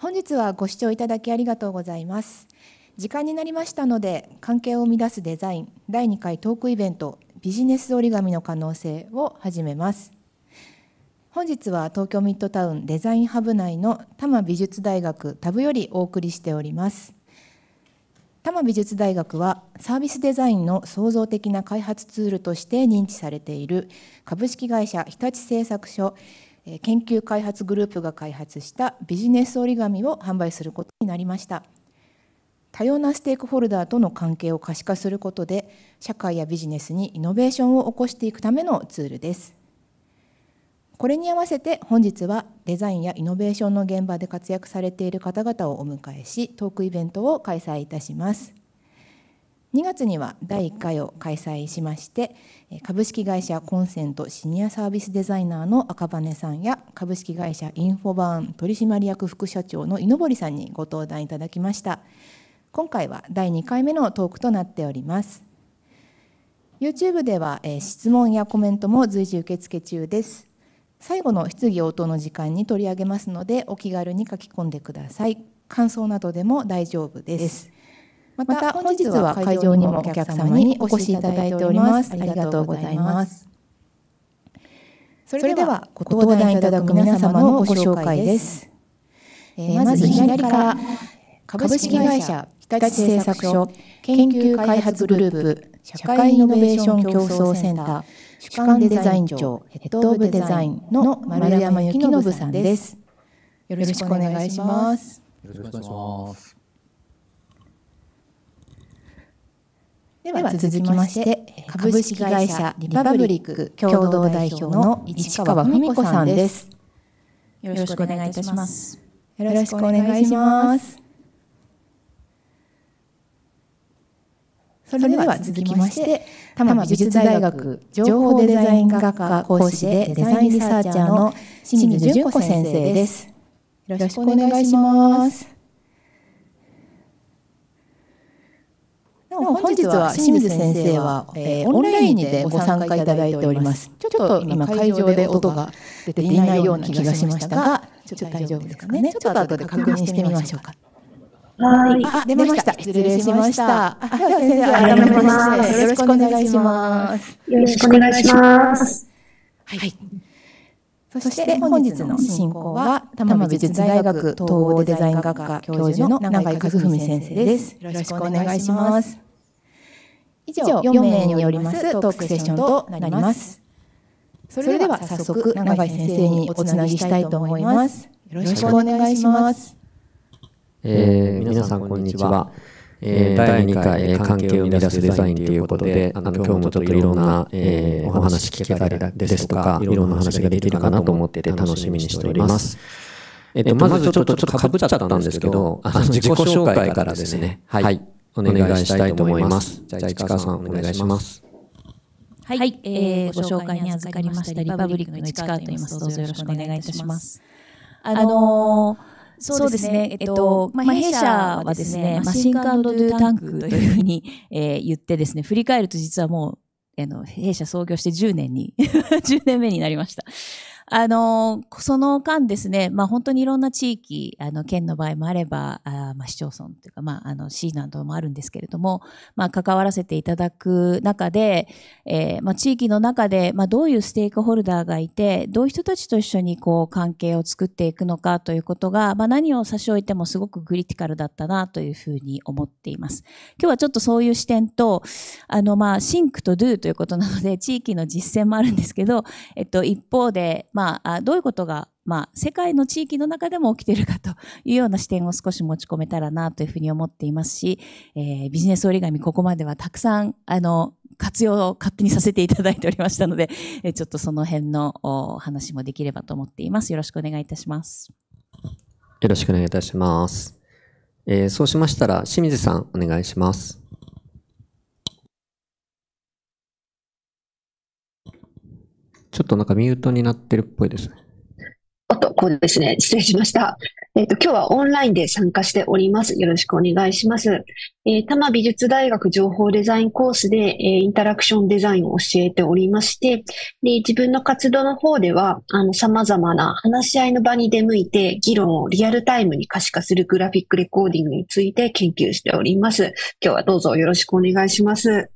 本日はご視聴いただきありがとうございます時間になりましたので関係を生み出すデザイン第2回トークイベントビジネス折り紙の可能性を始めます本日は東京ミッドタウンデザインハブ内の多摩美術大学タブよりお送りしております多摩美術大学はサービスデザインの創造的な開発ツールとして認知されている株式会社日立製作所研究開発グループが開発したビジネス折り紙を販売することになりました多様なステークホルダーとの関係を可視化することで社会やビジネスにイノベーションを起こしていくためのツールですこれに合わせて本日はデザインやイノベーションの現場で活躍されている方々をお迎えしトークイベントを開催いたします2月には第1回を開催しまして株式会社コンセントシニアサービスデザイナーの赤羽さんや株式会社インフォバーン取締役副社長の井上さんにご登壇いただきました今回は第2回目のトークとなっております YouTube では質問やコメントも随時受付中です最後の質疑応答の時間に取り上げますのでお気軽に書き込んでください感想などでも大丈夫ですまた本日は会場にもお客様にお越しいただいておりますありがとうございますそれではご登壇いただく皆様のご紹介ですまず左から株式会社日立製作所研究開発グループ社会イノベーション競争センター主観デザイン長ヘッドオブデザインの丸山幸信さんですよろしくお願いしますよろしくお願いしますでは続きまして株式会社リパブリック共同代表の市川文子さんですよろしくお願いいたしますよろしくお願いしますそれでは続きまして多摩美術大学情報デザイン学科講師でデザインリサーチャーの清水純子先生ですよろしくお願いします本日は清水先生は、えー、オンラインでご参加いただいておりますちょっと今会場で音が出ていないような気がしましたがちょっと大丈夫ですかねちょっと後で確認してみましょうかはいあ出ました失礼しましたでは先生改めましてよろしくお願いしますよろしくお願いしますはいそして本日の進行は多摩美術大学統合デザイン学科教授の永井和文先生です。よろしくお願いします。以上4名によりますトークセッションとなりますそれでは早速永井先生におつなぎしたいと思いますよろしくお願いしますえー、皆さんこんにちは、え第2回、え関係を生み出すデザインということで、あの今日もちょっといろんな、えお話聞けたりですとか、いろんな話ができるかなと思ってて楽しみにしております。えっ、と、まずちょっと、ちょっとかぶっちゃったんですけど、あの自己紹介からですね。はい。お願いしたいと思います。じゃあ市川さんお願いします。はい、はえー、ご紹介に預かりましたリパブリックの市川といいます。どうぞよろしくお願いいたします。あのーそうですね。えっと、まあ、弊社はですね、マシンカードドゥタンクというふうに、えー、言ってですね、振り返ると実はもう、あの、弊社創業して10年に、10 年目になりました。あの、その間ですね、まあ本当にいろんな地域、あの、県の場合もあれば、あまあ市町村というか、まああの、市などもあるんですけれども、まあ関わらせていただく中で、えー、まあ、地域の中で、まあ、どういうステークホルダーがいて、どういう人たちと一緒にこう関係を作っていくのかということが、まあ、何を差し置いてもすごくクリティカルだったなというふうに思っています。今日はちょっとそういう視点と、あの、まあ、シンクとドゥということなので、地域の実践もあるんですけど、えっと、一方で、まあ、どういうことがまあ、世界の地域の中でも起きてるかというような視点を少し持ち込めたらなというふうに思っていますし、えー、ビジネス折り紙ここまではたくさん、あの、活用を勝手にさせていただいておりましたので、えちょっとその辺のお話もできればと思っています。よろしくお願いいたします。よろしくお願いいたします。えー、そうしましたら、清水さん、お願いします。ちょっとなんかミュートになってるっぽいですね。おっと、こうですね。失礼しました。えっ、ー、と、今日はオンラインで参加しております。よろしくお願いします。えー、多摩美術大学情報デザインコースで、えー、インタラクションデザインを教えておりまして、で自分の活動の方では、あの、様々な話し合いの場に出向いて、議論をリアルタイムに可視化するグラフィックレコーディングについて研究しております。今日はどうぞよろしくお願いします。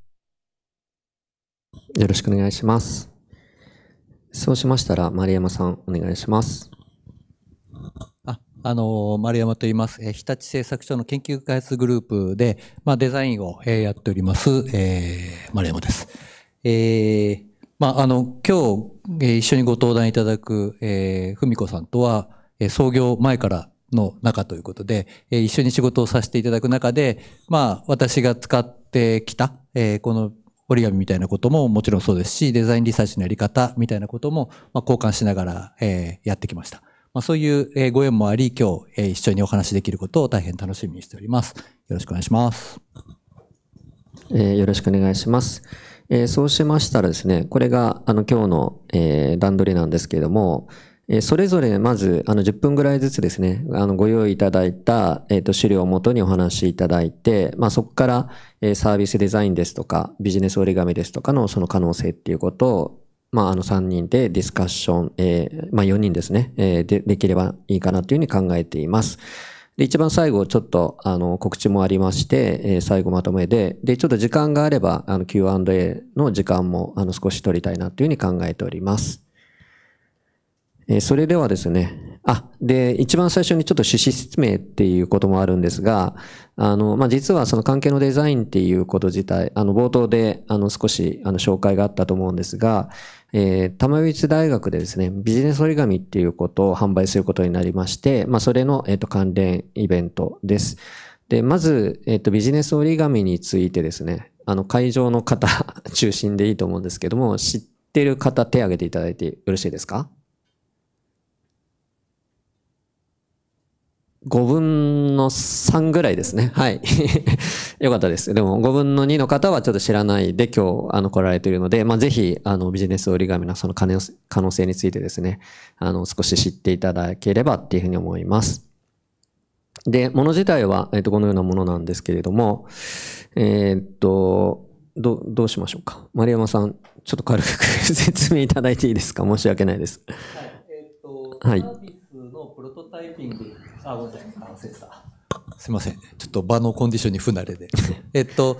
よろしくお願いします。そうしましたら、丸山さん、お願いします。ああの丸山と言います、え日立製作所の研究開発グループで、まあ、デザインを、えやっております、えー、丸山です。えーまあ、あの今日、え一緒にご登壇いただく、えー、文子さんとは、え創業前からの中ということで、え一緒に仕事をさせていただく中で、まあ、私が使ってきた、えこの折り紙みたいなことももちろんそうですし、デザインリサーチのやり方みたいなことも、ま交換しながら、えやってきました。まそういうご縁もあり、今日、え一緒にお話しできることを大変楽しみにしております。よろしくお願いします。えよろしくお願いします。えそうしましたらですね、これがあの今日の、え段取りなんですけれども、えそれぞれまずあの10分ぐらいずつですね、あのご用意いただいた、えー、と資料をもとにお話しいただいて、まあ、そこから、えサービスデザインですとかビジネス折り紙ですとかのその可能性っていうことを、まあ、あの3人でディスカッション、えー、まあ、4人ですね、えー、で、できればいいかなというふうに考えています。で、一番最後、ちょっと、あの、告知もありまして、えー、最後まとめで、で、ちょっと時間があれば、あの、Q&A の時間も、あの、少し取りたいなというふうに考えております。えー、それではですね、あ、で、一番最初にちょっと趣旨説明っていうこともあるんですが、あの、まあ、実はその関係のデザインっていうこと自体、あの、冒頭で、あの、少し、あの、紹介があったと思うんですが、えー、玉美術大学でですね、ビジネス折り紙っていうことを販売することになりまして、まあ、それの、えっ、ー、と、関連イベントです。で、まず、えっ、ー、と、ビジネス折り紙についてですね、あの、会場の方 中心でいいと思うんですけども、知ってる方手挙げていただいてよろしいですか5分の3ぐらいですね。はい。よかったです。でも5分の2の方はちょっと知らないで今日あの来られているので、まあ、ぜひあのビジネス折り紙のその可能性についてですね、あの少し知っていただければっていうふうに思います。で、もの自体は、えっ、と、このようなものなんですけれども、えっ、と、ど、どうしましょうか。丸山さん、ちょっと軽く 説明いただいていいですか申し訳ないです。はい。えっ、と、はい。サービスのプロトタイピングあ、ごめんなさい。あ、忘れた。すいません。ちょっと場のコンディションに不慣れで。えっと、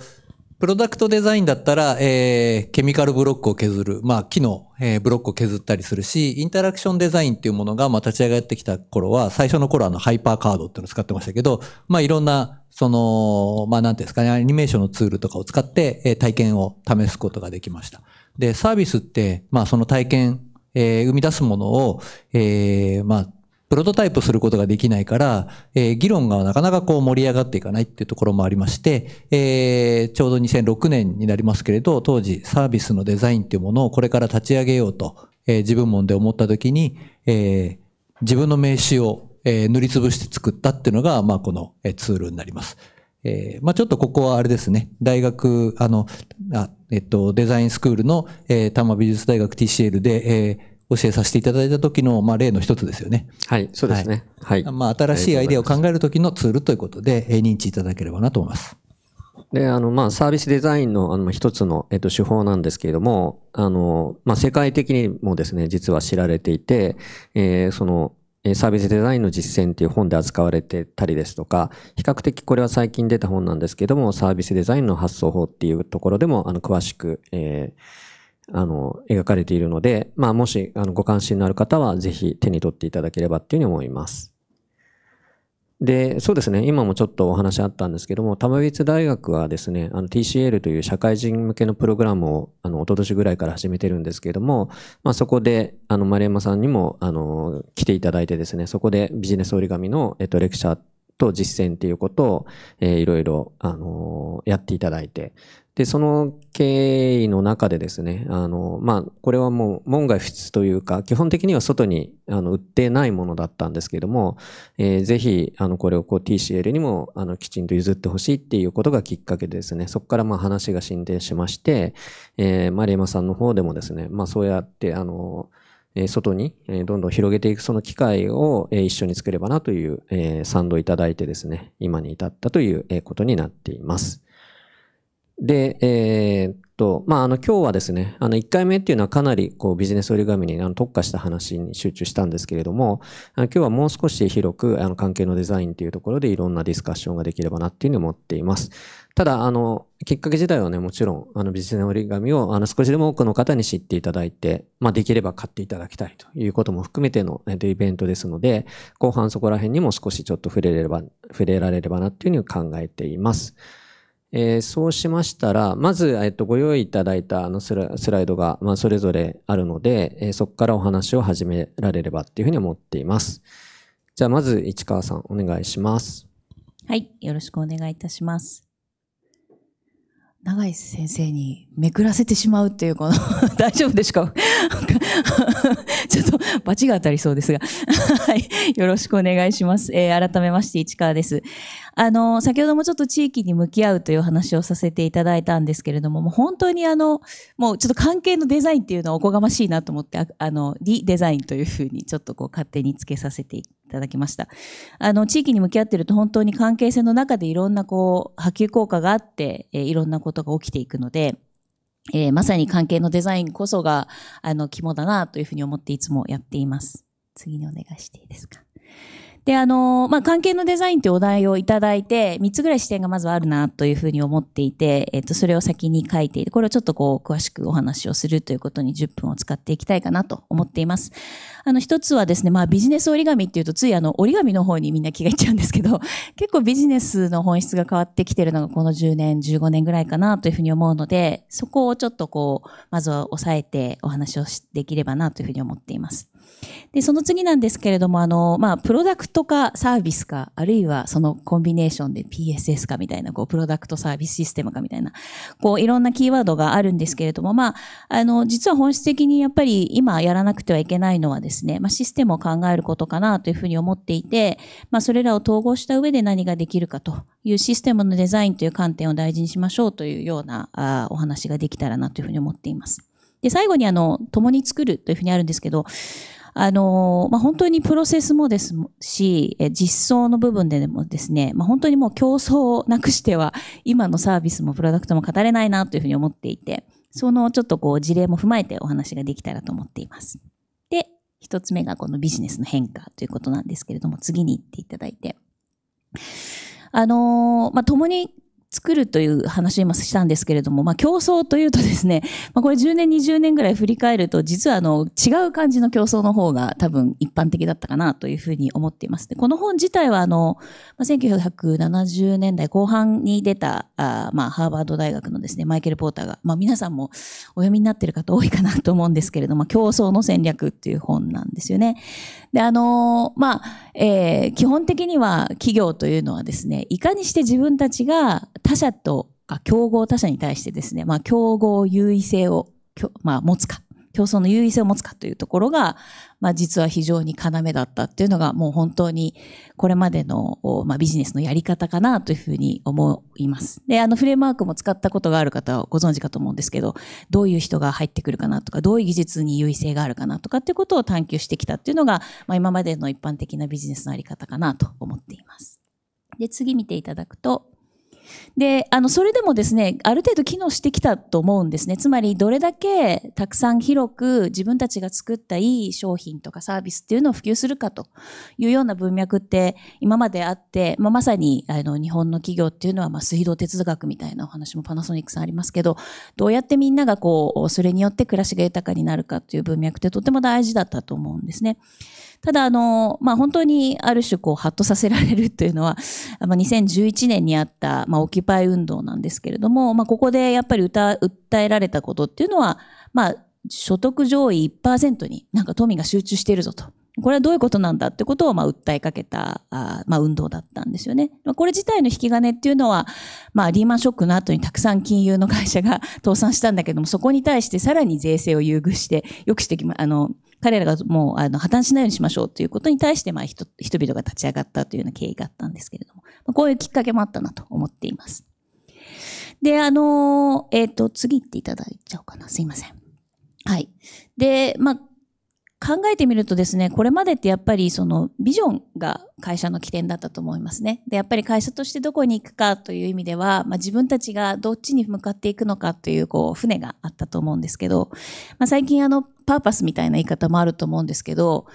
プロダクトデザインだったら、えー、ケミカルブロックを削る、まあ、木の、えー、ブロックを削ったりするし、インタラクションデザインっていうものが、まあ、立ち上がってきた頃は、最初の頃はあの、ハイパーカードっていうのを使ってましたけど、まあ、いろんな、その、まあ、なんていうんですかね、アニメーションのツールとかを使って、えー、体験を試すことができました。で、サービスって、まあ、その体験、えー、生み出すものを、えー、まあ、プロトタイプすることができないから、えー、議論がなかなかこう盛り上がっていかないっていうところもありまして、えー、ちょうど2006年になりますけれど、当時サービスのデザインっていうものをこれから立ち上げようと、えー、自分もんで思った時に、え自分の名刺を、え塗りつぶして作ったっていうのが、まあこの、えツールになります。えまあちょっとここはあれですね、大学、あの、あえっと、デザインスクールの、え多摩美術大学 TCL で、え教えさせていただいた時の、まあ、例の一つですよね。はい、そうですね。はい。まあ、新しいアイデアを考える時のツールということで、認知いただければなと思います。で、あの、まあ、サービスデザインの、あの、一つの、えっと、手法なんですけれども、あの、まあ、世界的にもですね、実は知られていて、えー、その、サービスデザインの実践っていう本で扱われてたりですとか、比較的これは最近出た本なんですけども、サービスデザインの発想法っていうところでも、あの、詳しく、えー、あの、描かれているので、まあ、もし、あの、ご関心のある方は、ぜひ手に取っていただければっていうふうに思います。で、そうですね、今もちょっとお話あったんですけども、玉別大学はですね、あの TCL という社会人向けのプログラムを、あの、一昨年ぐらいから始めてるんですけれども、まあ、そこで、あの、丸山さんにも、あの、来ていただいてですね、そこでビジネス折り紙の、えっと、レクチャーと実践っていうことを、えー、いろいろ、あのー、やっていただいて、で、その経緯の中でですね、あの、まあ、これはもう門外不出というか、基本的には外にあの売ってないものだったんですけども、えー、ぜひ、あの、これをこう TCL にも、あの、きちんと譲ってほしいっていうことがきっかけでですね、そこからまあ話が進展しまして、えー、マリエマさんの方でもですね、まあ、そうやって、あの、え外に、えどんどん広げていくその機会を、え一緒に作ればなという、え賛同いただいてですね、今に至ったという、えことになっています。で、えー、っと、まあ、あの、今日はですね、あの、1回目っていうのはかなり、こう、ビジネス折り紙にあの特化した話に集中したんですけれども、あの今日はもう少し広く、あの、関係のデザインっていうところでいろんなディスカッションができればなっていうふうに思っています。ただ、あの、きっかけ自体はね、もちろん、あの、ビジネス折り紙を、あの、少しでも多くの方に知っていただいて、まあ、できれば買っていただきたいということも含めての、えっと、イベントですので、後半そこら辺にも少しちょっと触れれば、触れられればなっていうふうに考えています。うんえー、そうしましたら、まず、えっと、ご用意いただいたあのスライドが、まあ、それぞれあるので、えー、そこからお話を始められればっていうふうに思っています。じゃあ、まず、市川さん、お願いします。はい、よろしくお願いいたします。永井先生にめくらせてしまうっていう、この 大丈夫でしょうか ちょっと、罰が当たりそうですが はい。よろしくお願いします。えー、改めまして、市川です。あの、先ほどもちょっと地域に向き合うという話をさせていただいたんですけれども、もう本当にあの、もうちょっと関係のデザインっていうのはおこがましいなと思って、あの、リデザインというふうにちょっとこう勝手につけさせてただきました。あの、地域に向き合ってると本当に関係性の中でいろんなこう、波及効果があって、えいろんなことが起きていくので、えー、まさに関係のデザインこそが、あの、肝だなというふうに思っていつもやっています。次にお願いしていいですか。で、あの、まあ、関係のデザインとてお題をいただいて、3つぐらい視点がまずあるなというふうに思っていて、えっと、それを先に書いていて、これをちょっとこう、詳しくお話をするということに10分を使っていきたいかなと思っています。あの、一つはですね、まあ、ビジネス折り紙っていうと、ついあの、折り紙の方にみんな気がいっちゃうんですけど、結構ビジネスの本質が変わってきてるのがこの10年、15年ぐらいかなというふうに思うので、そこをちょっとこう、まずは抑えてお話をできればなというふうに思っています。で、その次なんですけれども、あの、まあ、プロダクトかサービスか、あるいはそのコンビネーションで PSS かみたいな、こう、プロダクトサービスシステムかみたいな、こう、いろんなキーワードがあるんですけれども、まあ、あの、実は本質的にやっぱり今やらなくてはいけないのはですね、まあ、システムを考えることかなというふうに思っていて、まあ、それらを統合した上で何ができるかというシステムのデザインという観点を大事にしましょうというようなあお話ができたらなというふうに思っています。で、最後にあの、共に作るというふうにあるんですけど、あの、まあ、本当にプロセスもですし、実装の部分でもですね、まあ、本当にもう競争をなくしては、今のサービスもプロダクトも語れないなというふうに思っていて、そのちょっとこう事例も踏まえてお話ができたらと思っています。で、一つ目がこのビジネスの変化ということなんですけれども、次に行っていただいて。あのまあ、共に作るという話を今したんですけれども、まあ、競争というとですね、まあ、これ10年、20年ぐらい振り返ると、実はあの違う感じの競争の方が多分一般的だったかなというふうに思っています。でこの本自体はあの、まあ、1970年代後半に出たあ、まあ、ハーバード大学のですね、マイケル・ポーターが、まあ、皆さんもお読みになっている方多いかなと思うんですけれども、競争の戦略っていう本なんですよね。で、あのー、まあ、えー、基本的には企業というのはですね、いかにして自分たちが他社とか競合他社に対してですね、まあ、競合優位性を、まあ、持つか。競争の優位性を持つかというところが、まあ、実は非常に要だったっていうのがもう本当にこれまでの、まあ、ビジネスのやり方かなというふうに思います。で、あのフレームワークも使ったことがある方はご存知かと思うんですけど、どういう人が入ってくるかなとか、どういう技術に優位性があるかなとかっていうことを探求してきたっていうのが、まあ、今までの一般的なビジネスのあり方かなと思っています。で、次見ていただくと、で、あの、それでもですね、ある程度機能してきたと思うんですね。つまり、どれだけたくさん広く自分たちが作ったいい商品とかサービスっていうのを普及するかというような文脈って今まであって、まあ、まさに、あの、日本の企業っていうのは、まあ、水道哲学みたいなお話もパナソニックさんありますけど、どうやってみんながこう、それによって暮らしが豊かになるかという文脈ってとても大事だったと思うんですね。ただ、あの、まあ、本当にある種、こう、ハッとさせられるというのは、まあ、2011年にあった、まあ、オキュパイ運動なんですけれども、まあ、ここでやっぱり歌、訴えられたことっていうのは、まあ、所得上位1%になんか富が集中しているぞと。これはどういうことなんだってことを、まあ、訴えかけた、あまあ、運動だったんですよね。まあ、これ自体の引き金っていうのは、まあ、リーマンショックの後にたくさん金融の会社が 倒産したんだけども、そこに対してさらに税制を優遇して、よくしてきま、あの、彼らがもう、あの、破綻しないようにしましょうということに対して、まあ、人、人々が立ち上がったというような経緯があったんですけれども、まあ、こういうきっかけもあったなと思っています。で、あの、えっ、ー、と、次行っていただいちゃおうかな。すいません。はい。で、まあ、考えてみるとですね、これまでってやっぱりそのビジョンが会社の起点だったと思いますね。で、やっぱり会社としてどこに行くかという意味では、まあ、自分たちがどっちに向かっていくのかというこう船があったと思うんですけど、まあ、最近あのパーパスみたいな言い方もあると思うんですけど、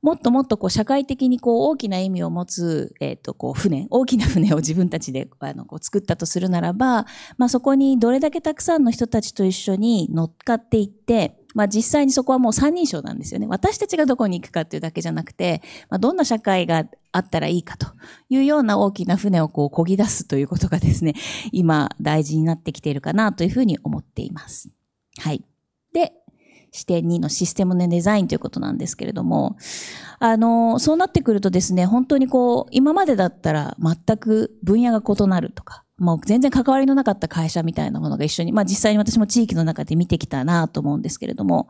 もっともっとこう社会的にこう大きな意味を持つ、えっ、ー、と、こう船、大きな船を自分たちであのこう作ったとするならば、まあ、そこにどれだけたくさんの人たちと一緒に乗っかっていって、まあ、実際にそこはもう三人称なんですよね。私たちがどこに行くかっていうだけじゃなくて、まあ、どんな社会があったらいいかというような大きな船をこう漕ぎ出すということがですね、今大事になってきているかなというふうに思っています。はい。で、して2のシステムのデザインということなんですけれども、あの、そうなってくるとですね、本当にこう、今までだったら全く分野が異なるとか、もう全然関わりのなかった会社みたいなものが一緒に、まあ実際に私も地域の中で見てきたなと思うんですけれども、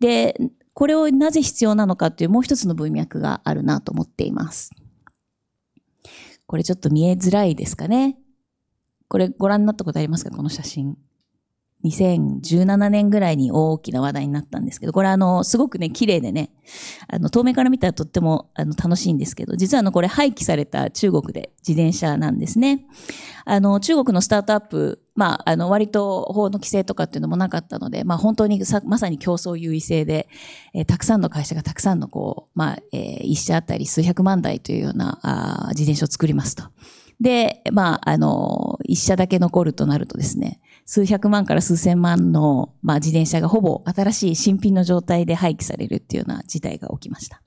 で、これをなぜ必要なのかというもう一つの文脈があるなと思っています。これちょっと見えづらいですかね。これご覧になったことありますかこの写真。2017年ぐらいに大きな話題になったんですけど、これあの、すごくね、綺麗でね、あの、遠目から見たらとってもあの楽しいんですけど、実はあの、これ廃棄された中国で自転車なんですね。あの、中国のスタートアップ、まあ、あの、割と法の規制とかっていうのもなかったので、まあ、本当にさ、まさに競争優位性で、えー、たくさんの会社がたくさんのこう、まあ、えー、一社あたり数百万台というような、あ自転車を作りますと。で、まあ、あの、一社だけ残るとなるとですね、数百万から数千万の、まあ、自転車がほぼ新しい新品の状態で廃棄されるっていうような事態が起きました。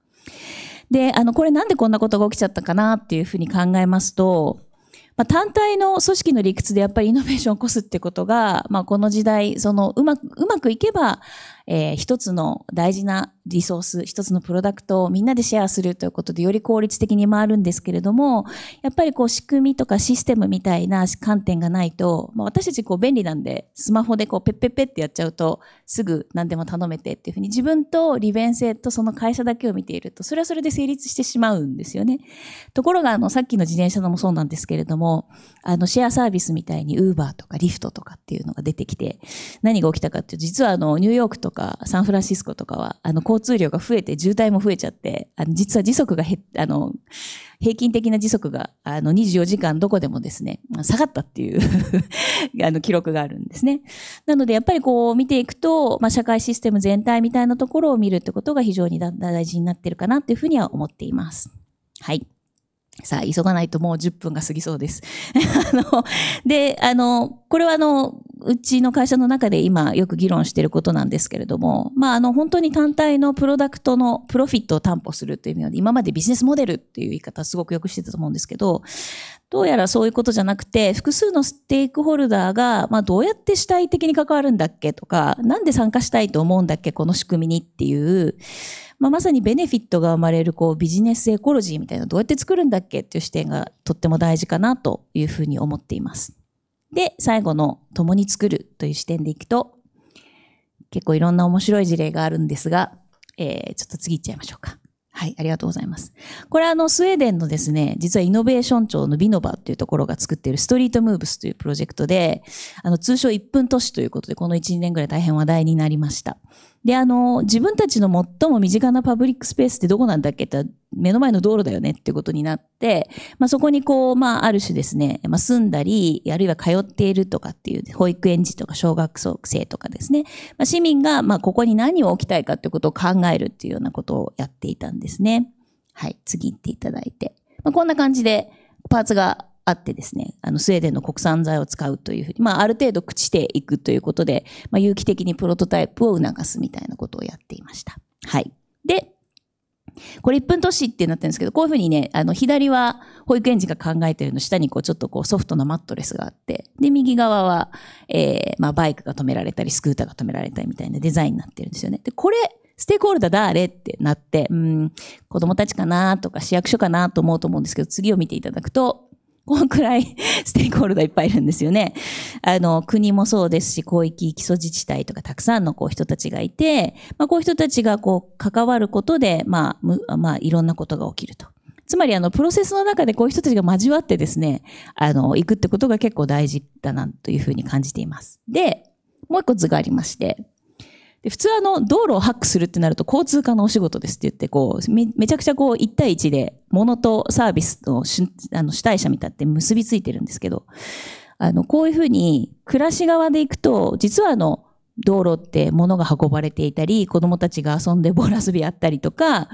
で、あの、これなんでこんなことが起きちゃったかなっていうふうに考えますと、まあ、単体の組織の理屈でやっぱりイノベーションを起こすってことが、まあ、この時代、そのうまく、うまくいけば、えー、一つの大事なリソース、一つのプロダクトをみんなでシェアするということで、より効率的に回るんですけれども、やっぱりこう仕組みとかシステムみたいな観点がないと、まあ、私たちこう便利なんで、スマホでこうペッペッペってやっちゃうと、すぐ何でも頼めてっていうふうに、自分と利便性とその会社だけを見ていると、それはそれで成立してしまうんですよね。ところが、あの、さっきの自転車のもそうなんですけれども、あの、シェアサービスみたいにウーバーとかリフトとかっていうのが出てきて、何が起きたかっていうと、実はあの、ニューヨークとかサンフランシスコとかは、あの、交通量が増えて渋滞も増えちゃって、あの、実は時速が減あの、平均的な時速が、あの、24時間どこでもですね、下がったっていう あの、記録があるんですね。なので、やっぱりこう、見ていくと、まあ、社会システム全体みたいなところを見るってことが非常に大事になってるかなっていうふうには思っています。はい。さあ、急がないともう10分が過ぎそうです。あの、で、あの、これはあの、うちの会社の中で今よく議論していることなんですけれども、まあ、あの、本当に単体のプロダクトのプロフィットを担保するという意味で、今までビジネスモデルっていう言い方すごくよくしてたと思うんですけど、どうやらそういうことじゃなくて、複数のステークホルダーが、まあ、どうやって主体的に関わるんだっけとか、なんで参加したいと思うんだっけこの仕組みにっていう、まあ、まさにベネフィットが生まれる、こう、ビジネスエコロジーみたいな、どうやって作るんだっけっていう視点がとっても大事かなというふうに思っています。で、最後の共に作るという視点でいくと、結構いろんな面白い事例があるんですが、えー、ちょっと次行っちゃいましょうか。はい、ありがとうございます。これはあの、スウェーデンのですね、実はイノベーション庁のビノバっていうところが作っているストリートムーブスというプロジェクトで、あの、通称1分都市ということで、この1、2年ぐらい大変話題になりました。で、あの、自分たちの最も身近なパブリックスペースってどこなんだっけって目の前の道路だよねってことになって、まあ、そこにこう、まあ、ある種ですね、まあ、住んだり、あるいは通っているとかっていう、保育園児とか小学生とかですね、まあ、市民が、まあ、ここに何を置きたいかってことを考えるっていうようなことをやっていたんですね。はい、次行っていただいて。まあ、こんな感じで、パーツがあってですね、あのスウェーデンの国産材を使うというふうに、まあ、ある程度朽ちていくということで、まあ、有機的にプロトタイプを促すみたいなことをやっていました。はい。で、これ1分都市ってなってるんですけど、こういうふうにね、あの左は保育園児が考えてるの下にこうちょっとこうソフトなマットレスがあって、で、右側は、えー、まあ、バイクが止められたり、スクーターが止められたりみたいなデザインになってるんですよね。で、これ、ステークホルダー誰ってなって、うん、子供たちかなとか市役所かなと思うと思うんですけど、次を見ていただくと、このくらい ステークホルダーいっぱいいるんですよね。あの、国もそうですし、広域、基礎自治体とかたくさんのこう人たちがいて、まあ、こういう人たちがこう関わることで、まあ、まあ、いろんなことが起きると。つまり、あの、プロセスの中でこういう人たちが交わってですね、あの、行くってことが結構大事だなというふうに感じています。で、もう一個図がありまして、で普通あの、道路をハックするってなると交通課のお仕事ですって言って、こう、め、めちゃくちゃこう、一対一で、物とサービスのしあの主体者みたいって結びついてるんですけど、あの、こういうふうに、暮らし側で行くと、実はあの、道路って物が運ばれていたり、子供たちが遊んでボール遊びあったりとか、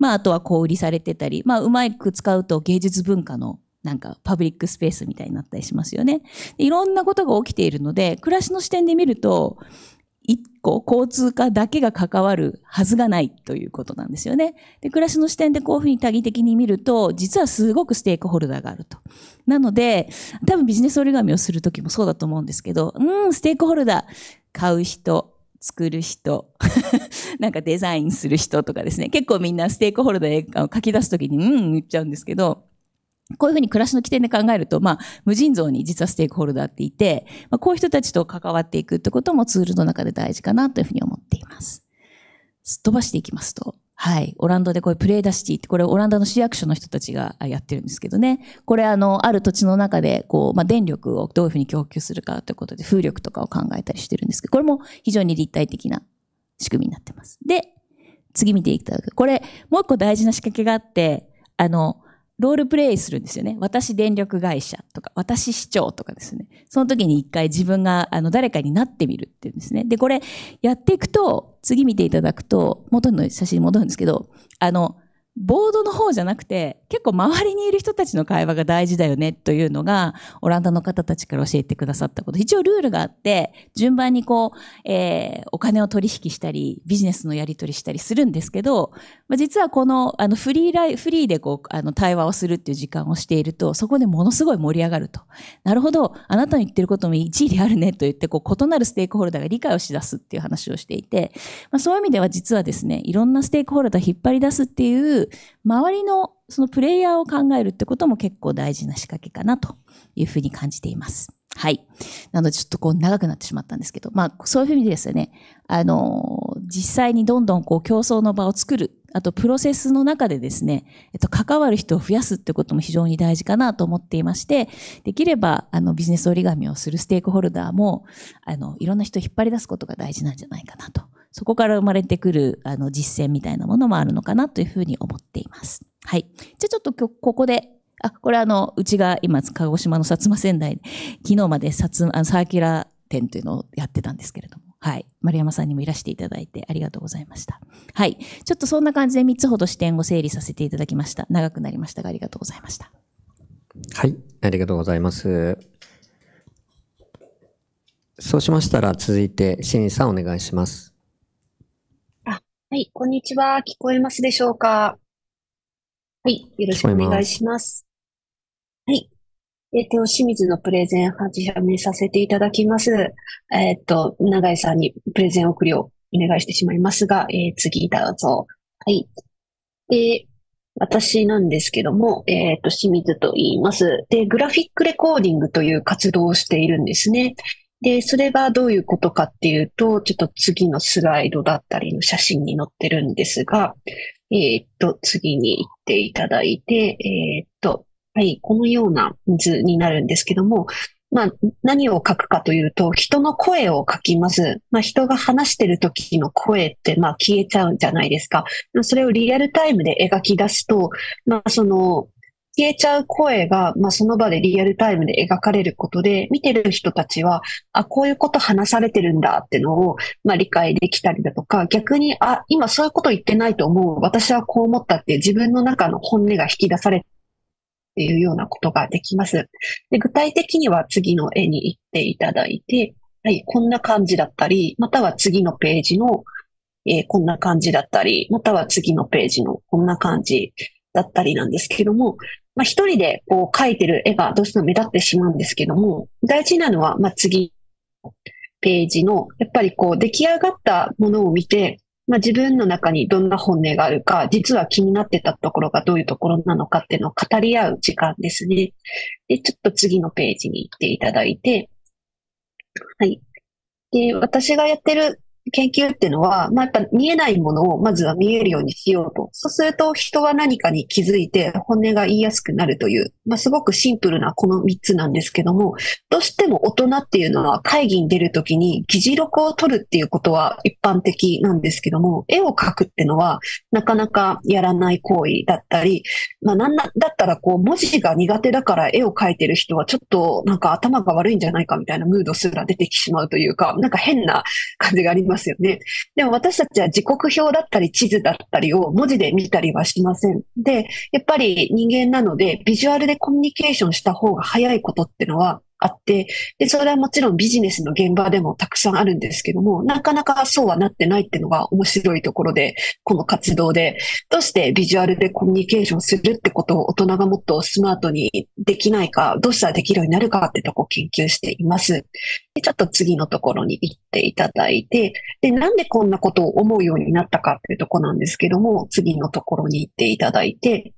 まあ、あとは小売りされてたり、まあ、うまく使うと芸術文化のなんかパブリックスペースみたいになったりしますよね。いろんなことが起きているので、暮らしの視点で見ると、1個交通化だけが関わるはずがないということなんですよね。で、暮らしの視点でこういうふうに多義的に見ると、実はすごくステークホルダーがあると。なので、多分ビジネス折り紙をするときもそうだと思うんですけど、うん、ステークホルダー、買う人、作る人、なんかデザインする人とかですね、結構みんなステークホルダーを書き出すときに、うん、言っちゃうんですけど、こういうふうに暮らしの起点で考えると、まあ、無尽蔵に実はステークホルダーっていて、まあ、こういう人たちと関わっていくってこともツールの中で大事かなというふうに思っています。すっ飛ばしていきますと、はい。オランダでこういうプレイダシティって、これオランダの市役所の人たちがやってるんですけどね。これあの、ある土地の中で、こう、まあ、電力をどういうふうに供給するかということで、風力とかを考えたりしてるんですけど、これも非常に立体的な仕組みになってます。で、次見ていただく。これ、もう一個大事な仕掛けがあって、あの、ロールプレイするんですよね。私電力会社とか、私市長とかですね。その時に一回自分が、あの、誰かになってみるっていうんですね。で、これ、やっていくと、次見ていただくと、元の写真に戻るんですけど、あの、ボードの方じゃなくて、結構周りにいる人たちの会話が大事だよねというのが、オランダの方たちから教えてくださったこと。一応ルールがあって、順番にこう、えー、お金を取引したり、ビジネスのやり取りしたりするんですけど、まあ、実はこの、あの、フリーライ、フリーでこう、あの、対話をするっていう時間をしていると、そこでものすごい盛り上がると。なるほど、あなたの言ってることも一理あるねと言って、こう、異なるステークホルダーが理解をしだすっていう話をしていて、まあ、そういう意味では実はですね、いろんなステークホルダー引っ張り出すっていう、周りのそのプレイヤーを考えるってことも結構大事な仕掛けかなというふうに感じています。はい。なので、ちょっとこう長くなってしまったんですけど、まあ、そういうふうにですよね、あの、実際にどんどんこう競争の場を作る、あとプロセスの中でですね、えっと、関わる人を増やすってことも非常に大事かなと思っていまして、できれば、あの、ビジネス折り紙をするステークホルダーも、あの、いろんな人を引っ張り出すことが大事なんじゃないかなとそこから生まれてくるあの実践みたいなものもあるのかなというふうに思っています。はい。じゃあちょっと今日ここであ、これあの、うちが今、鹿児島の薩摩仙台、昨日まで薩あサーキュラー展というのをやってたんですけれども、はい。丸山さんにもいらしていただいてありがとうございました。はい。ちょっとそんな感じで3つほど視点を整理させていただきました。長くなりましたが、ありがとうございました。はい。ありがとうございます。そうしましたら、続いて、新さんお願いします。はい、こんにちは。聞こえますでしょうかはい、よろしくお願いします。はい。えっ、ー、と、清水のプレゼン始めさせていただきます。えっ、ー、と、永井さんにプレゼン送りをお願いしてしまいますが、えー、次どうぞ。はい。で、私なんですけども、えっ、ー、と、清水と言います。で、グラフィックレコーディングという活動をしているんですね。で、それがどういうことかっていうと、ちょっと次のスライドだったりの写真に載ってるんですが、えー、っと、次に行っていただいて、えー、っと、はい、このような図になるんですけども、まあ、何を書くかというと、人の声を書きます。まあ、人が話してる時の声って、まあ、消えちゃうんじゃないですか。それをリアルタイムで描き出すと、まあ、その、消えちゃう声が、まあ、その場でリアルタイムで描かれることで、見てる人たちは、あ、こういうこと話されてるんだってのを、まあ、理解できたりだとか、逆に、あ、今そういうこと言ってないと思う、私はこう思ったって自分の中の本音が引き出されてっていうようなことができます。で具体的には次の絵に行っていただいて、はい、こんな感じだったり、または次のページの、えー、こんな感じだったり、または次のページのこんな感じだったりなんですけども、まあ、一人でこう描いてる絵がどうしても目立ってしまうんですけども、大事なのは、まあ、次、ページの、やっぱりこう出来上がったものを見て、まあ、自分の中にどんな本音があるか、実は気になってたところがどういうところなのかっていうのを語り合う時間ですね。で、ちょっと次のページに行っていただいて、はい。で、私がやってる研究っていうのは、まあ、やっぱ見えないものをまずは見えるようにしようと。そうすると人は何かに気づいて本音が言いやすくなるという、まあ、すごくシンプルなこの3つなんですけども、どうしても大人っていうのは会議に出るときに議事録を取るっていうことは一般的なんですけども、絵を描くっていうのはなかなかやらない行為だったり、まあ、なんだったらこう文字が苦手だから絵を描いてる人はちょっとなんか頭が悪いんじゃないかみたいなムードすら出てきてしまうというか、なんか変な感じがありますますよね。でも私たちは時刻表だったり地図だったりを文字で見たりはしません。で、やっぱり人間なのでビジュアルでコミュニケーションした方が早いことってのはあって、で、それはもちろんビジネスの現場でもたくさんあるんですけども、なかなかそうはなってないっていうのが面白いところで、この活動で、どうしてビジュアルでコミュニケーションするってことを大人がもっとスマートにできないか、どうしたらできるようになるかってとこを研究しています。で、ちょっと次のところに行っていただいて、で、なんでこんなことを思うようになったかっていうとこなんですけども、次のところに行っていただいて、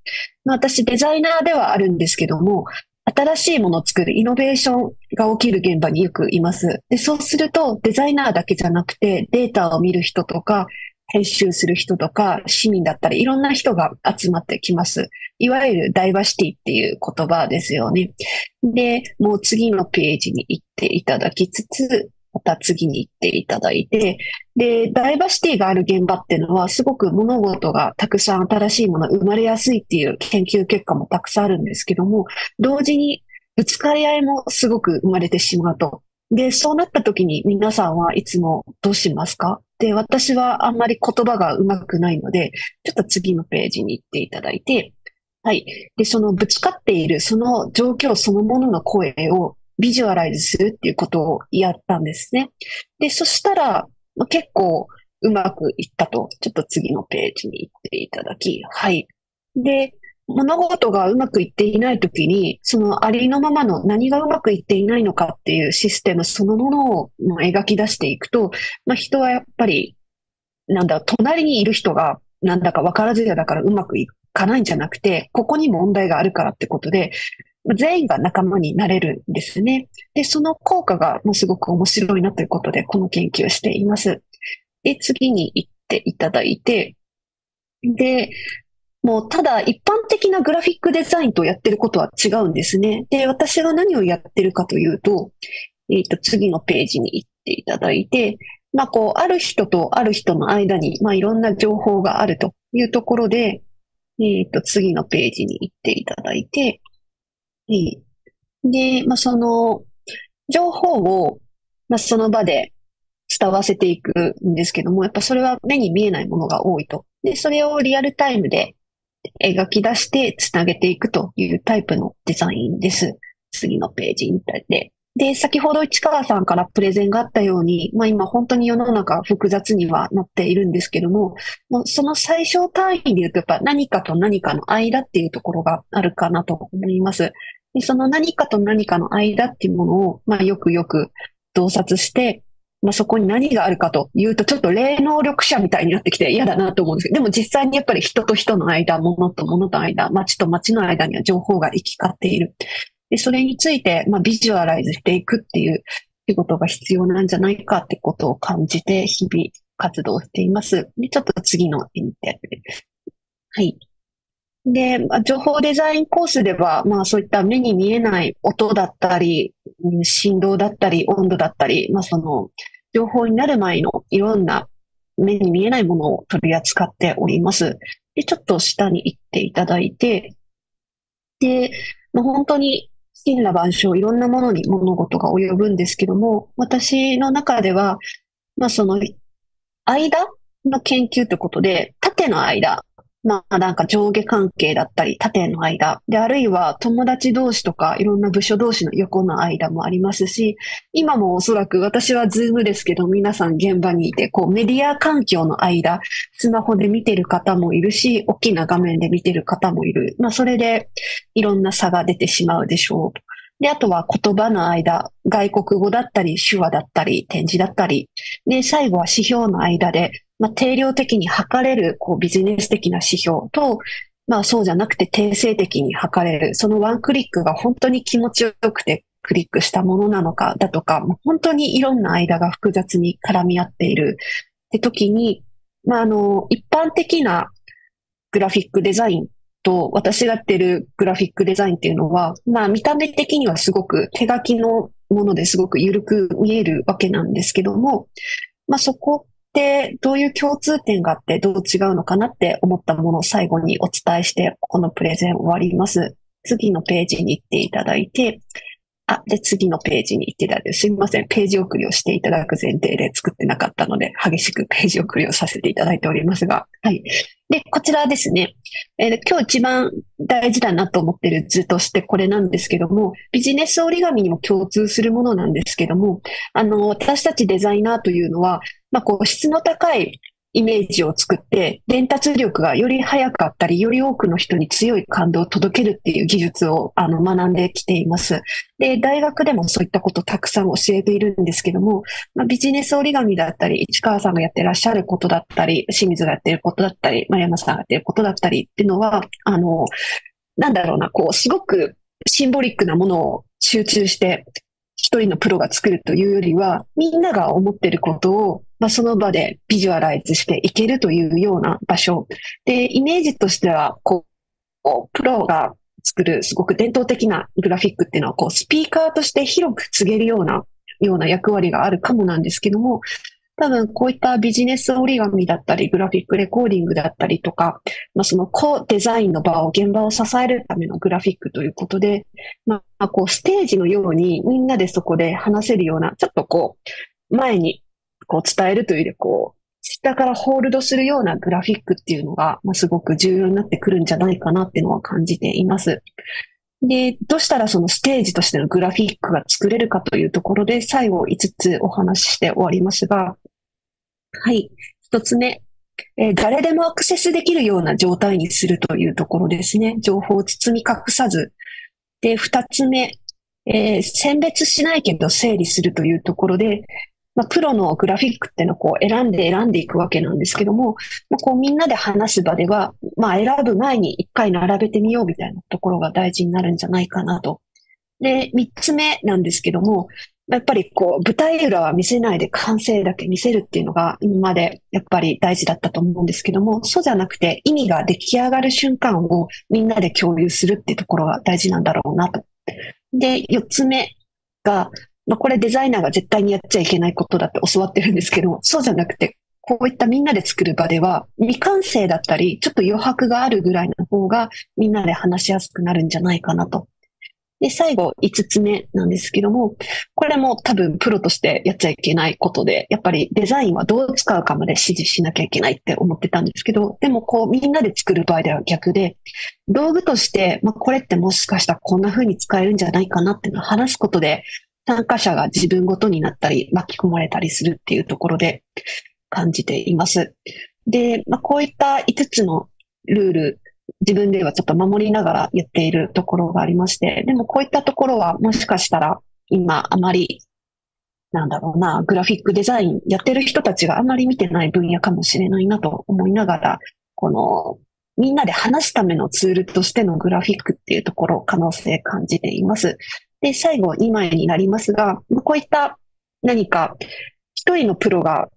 私デザイナーではあるんですけども、新しいものを作るイノベーションが起きる現場によくいます。で、そうするとデザイナーだけじゃなくてデータを見る人とか、編集する人とか、市民だったり、いろんな人が集まってきます。いわゆるダイバーシティっていう言葉ですよね。で、もう次のページに行っていただきつつ、また次に行っていただいて、で、ダイバーシティがある現場っていうのは、すごく物事がたくさん新しいもの生まれやすいっていう研究結果もたくさんあるんですけども、同時にぶつかり合いもすごく生まれてしまうと。で、そうなった時に皆さんはいつもどうしますかで、私はあんまり言葉がうまくないので、ちょっと次のページに行っていただいて、はい。で、そのぶつかっているその状況そのものの声をビジュアライズするっていうことをやったんですね。で、そしたら、まあ、結構うまくいったと、ちょっと次のページに行っていただき、はい。で、物事がうまくいっていないときに、そのありのままの何がうまくいっていないのかっていうシステムそのものを描き出していくと、まあ、人はやっぱり、なんだ、隣にいる人がなんだかわからずやだからうまくいかないんじゃなくて、ここに問題があるからってことで、全員が仲間になれるんですね。で、その効果がもうすごく面白いなということで、この研究をしています。で、次に行っていただいて、で、もうただ一般的なグラフィックデザインとやってることは違うんですね。で、私が何をやってるかというと、えっ、ー、と、次のページに行っていただいて、まあ、こう、ある人とある人の間に、まあ、いろんな情報があるというところで、えっ、ー、と、次のページに行っていただいて、い。で、まあ、その、情報を、まあ、その場で伝わせていくんですけども、やっぱそれは目に見えないものが多いと。で、それをリアルタイムで描き出してつなげていくというタイプのデザインです。次のページに対して。で、先ほど市川さんからプレゼンがあったように、まあ今本当に世の中複雑にはなっているんですけども、もうその最小単位で言うとやっぱ何かと何かの間っていうところがあるかなと思います。でその何かと何かの間っていうものを、まあよくよく洞察して、まあそこに何があるかというとちょっと霊能力者みたいになってきて嫌だなと思うんですけど、でも実際にやっぱり人と人の間、物と物の間、街と街の間には情報が行き交っている。で、それについて、まあ、ビジュアライズしていくっていう仕事が必要なんじゃないかってことを感じて、日々活動しています。で、ちょっと次の絵に行です。はい。で、ま情報デザインコースでは、まあそういった目に見えない音だったり、振動だったり、温度だったり、まあその、情報になる前のいろんな目に見えないものを取り扱っております。で、ちょっと下に行っていただいて、で、まあ、本当に因な万象、いろんなものに物事が及ぶんですけども、私の中では、まあその、間の研究ってことで、縦の間まあなんか上下関係だったり縦の間。で、あるいは友達同士とかいろんな部署同士の横の間もありますし、今もおそらく私はズームですけど皆さん現場にいて、こうメディア環境の間、スマホで見てる方もいるし、大きな画面で見てる方もいる。まあそれでいろんな差が出てしまうでしょう。で、あとは言葉の間、外国語だったり、手話だったり、展示だったり、で、最後は指標の間で、まあ、定量的に測れるこうビジネス的な指標と、まあそうじゃなくて定性的に測れる、そのワンクリックが本当に気持ちよくてクリックしたものなのかだとか、もう本当にいろんな間が複雑に絡み合っているって時に、まああの、一般的なグラフィックデザインと私がやってるグラフィックデザインっていうのは、まあ見た目的にはすごく手書きのものですごく緩く見えるわけなんですけども、まあそこってどういう共通点があってどう違うのかなって思ったものを最後にお伝えして、このプレゼン終わります。次のページに行っていただいて、あ、で、次のページに行っていただいて、すみません。ページ送りをしていただく前提で作ってなかったので、激しくページ送りをさせていただいておりますが、はい。で、こちらですね。えー、今日一番大事だなと思ってる図としてこれなんですけども、ビジネス折り紙にも共通するものなんですけども、あの、私たちデザイナーというのは、まあ、こう質の高いイメージを作って、伝達力がより早かったり、より多くの人に強い感動を届けるっていう技術をあの学んできています。で、大学でもそういったことをたくさん教えているんですけども、まあ、ビジネス折り紙だったり、市川さんがやってらっしゃることだったり、清水がやってることだったり、丸山さんがやってることだったりっていうのは、あの、なんだろうな、こう、すごくシンボリックなものを集中して人のプロが作るというよりは、みんなが思ってることを、まあ、その場でビジュアライズしていけるというような場所。で、イメージとしては、こう、プロが作るすごく伝統的なグラフィックっていうのは、こう、スピーカーとして広く告げるようなような役割があるかもなんですけども、多分こういったビジネス折り紙だったり、グラフィックレコーディングだったりとか、まあ、そのコデザインの場を、現場を支えるためのグラフィックということで、まあ、こうステージのようにみんなでそこで話せるような、ちょっとこう、前にこう伝えるというより、こう、下からホールドするようなグラフィックっていうのが、まあ、すごく重要になってくるんじゃないかなっていうのは感じています。で、どうしたらそのステージとしてのグラフィックが作れるかというところで、最後5つお話しして終わりますが、はい。一つ目、えー、誰でもアクセスできるような状態にするというところですね。情報を包み隠さず。で、二つ目、えー、選別しないけど整理するというところで、まあ、プロのグラフィックってのをこう選んで選んでいくわけなんですけども、まあ、こうみんなで話す場では、まあ、選ぶ前に一回並べてみようみたいなところが大事になるんじゃないかなとで、三つ目なんですけども、やっぱりこう、舞台裏は見せないで完成だけ見せるっていうのが今までやっぱり大事だったと思うんですけども、そうじゃなくて意味が出来上がる瞬間をみんなで共有するっていうところが大事なんだろうなと。で、四つ目が、まあ、これデザイナーが絶対にやっちゃいけないことだって教わってるんですけども、そうじゃなくて、こういったみんなで作る場では、未完成だったり、ちょっと余白があるぐらいの方がみんなで話しやすくなるんじゃないかなとで、最後、五つ目なんですけども、これも多分プロとしてやっちゃいけないことで、やっぱりデザインはどう使うかまで指示しなきゃいけないって思ってたんですけど、でもこうみんなで作る場合では逆で、道具として、まあ、これってもしかしたらこんな風に使えるんじゃないかなっていうのを話すことで、参加者が自分ごとになったり巻き込まれたりするっていうところで感じています。で、まあ、こういった5つのルール自分ではちょっと守りながら言っているところがありまして、でもこういったところはもしかしたら今あまり、なんだろうな、グラフィックデザインやってる人たちがあまり見てない分野かもしれないなと思いながら、このみんなで話すためのツールとしてのグラフィックっていうところ、可能性感じています。で、最後2枚になりますが、こういった何か一人のプロが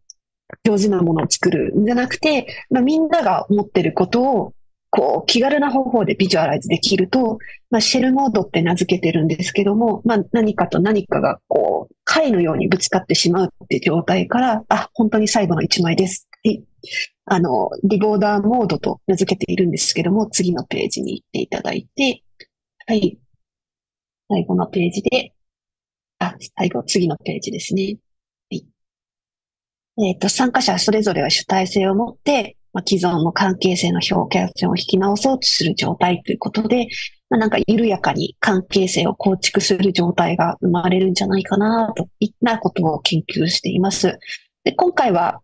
上手なものを作るんじゃなくて、まあ、みんなが思ってることをこう、気軽な方法でビジュアライズできると、まあ、シェルモードって名付けてるんですけども、まあ、何かと何かが、こう、貝のようにぶつかってしまうって状態から、あ、本当に最後の一枚です。はい。あの、リボーダーモードと名付けているんですけども、次のページに行っていただいて、はい。最後のページで、あ、最後、次のページですね。はい。えっ、ー、と、参加者それぞれは主体性を持って、まあ、既存の関係性の表現を引き直そうとする状態ということで、まあ、なんか緩やかに関係性を構築する状態が生まれるんじゃないかな、といったことを研究しています。で今回は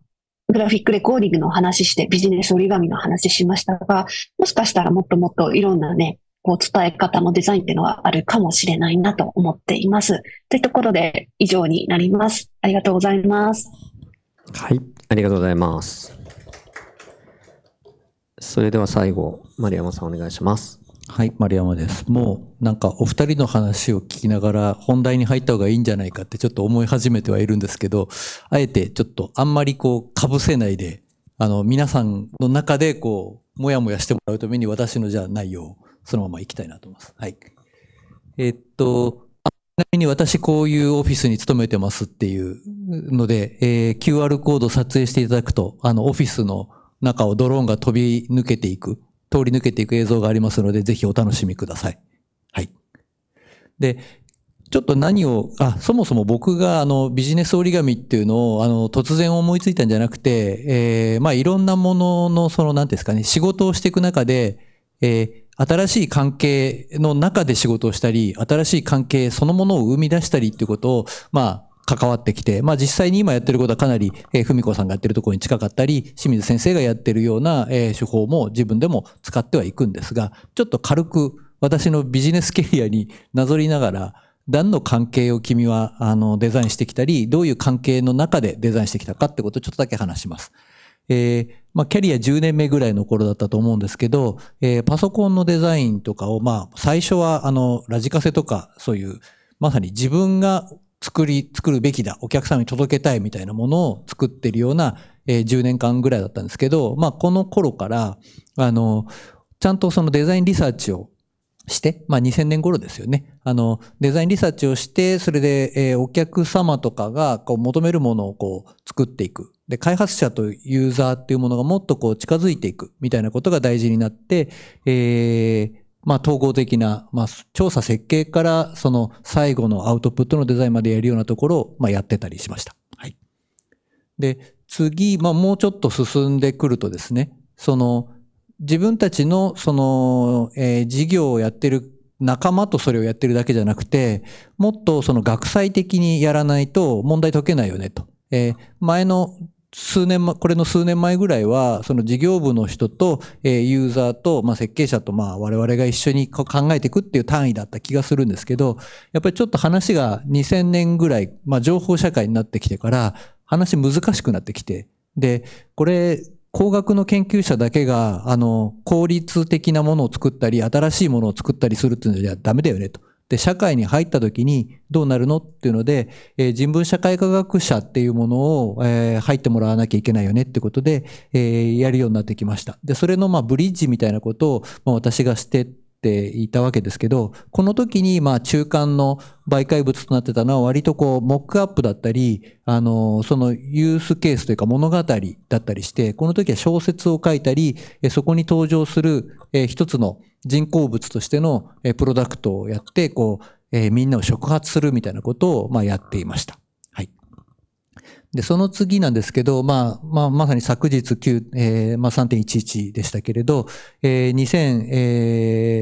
グラフィックレコーディングの話してビジネス折り紙の話しましたが、もしかしたらもっともっといろんなね、こう伝え方のデザインっていうのはあるかもしれないなと思っています。というところで以上になります。ありがとうございます。はい、ありがとうございます。それでは最後、丸山さんお願いします。はい、丸山です。もうなんかお二人の話を聞きながら本題に入った方がいいんじゃないかってちょっと思い始めてはいるんですけど、あえてちょっとあんまりこうかぶせないで、あの皆さんの中でこう、もやもやしてもらうために私のじゃあ内容をそのままいきたいなと思います。はい。えっと、ちなみに私こういうオフィスに勤めてますっていうので、えー、QR コード撮影していただくと、あのオフィスの中をドローンが飛び抜けていく、通り抜けていく映像がありますので、ぜひお楽しみください。はい。で、ちょっと何を、あ、そもそも僕があのビジネス折り紙っていうのをあの突然思いついたんじゃなくて、えー、まあいろんなもののその何ですかね、仕事をしていく中で、えー、新しい関係の中で仕事をしたり、新しい関係そのものを生み出したりっていうことを、まあ関わってきて、まあ実際に今やってることはかなり、えー、文子さんがやってるところに近かったり、清水先生がやってるような、えー、手法も自分でも使ってはいくんですが、ちょっと軽く私のビジネスキャリアになぞりながら、何の関係を君はあのデザインしてきたり、どういう関係の中でデザインしてきたかってことをちょっとだけ話します。えー、まあ、キャリア10年目ぐらいの頃だったと思うんですけど、えー、パソコンのデザインとかを、まあ、最初は、あの、ラジカセとか、そういう、まさに自分が作り、作るべきだ、お客様に届けたいみたいなものを作ってるような、えー、10年間ぐらいだったんですけど、まあこの頃から、あの、ちゃんとそのデザインリサーチをして、まあ、2000年頃ですよね。あの、デザインリサーチをして、それで、えー、お客様とかがこう求めるものをこう作っていく。で、開発者とユーザーっていうものがもっとこう近づいていくみたいなことが大事になって、えー、まあ、統合的な、まあ、調査設計からその最後のアウトプットのデザインまでやるようなところを、まあ、やってたりしました。はい。で、次、まあ、もうちょっと進んでくるとですね、その、自分たちの、その、えー、事業をやってる仲間とそれをやってるだけじゃなくて、もっとその学際的にやらないと問題解けないよねと。えー、前の数年、ま、これの数年前ぐらいは、その事業部の人と、えユーザーと、ま設計者と、まあ、我々が一緒に考えていくっていう単位だった気がするんですけど、やっぱりちょっと話が2000年ぐらい、まあ、情報社会になってきてから、話難しくなってきて、で、これ、工学の研究者だけが、あの、効率的なものを作ったり、新しいものを作ったりするっていうのじゃダメだよねと。で社会に入った時にどうなるのっていうので、えー、人文社会科学者っていうものを、えー、入ってもらわなきゃいけないよねってことで、えー、やるようになってきました。でそれのまあブリッジみたいなことを、まあ、私がしてていたわけですけど、この時にまあ中間の媒介物となってたのは割とこうモックアップだったり、あの、そのユースケースというか物語だったりして、この時は小説を書いたり、そこに登場する一つの人工物としてのプロダクトをやって、こう、みんなを触発するみたいなことをまあやっていました。で、その次なんですけど、まあ、まあ、まさに昨日9、えー、まあ3.11でしたけれど、えー、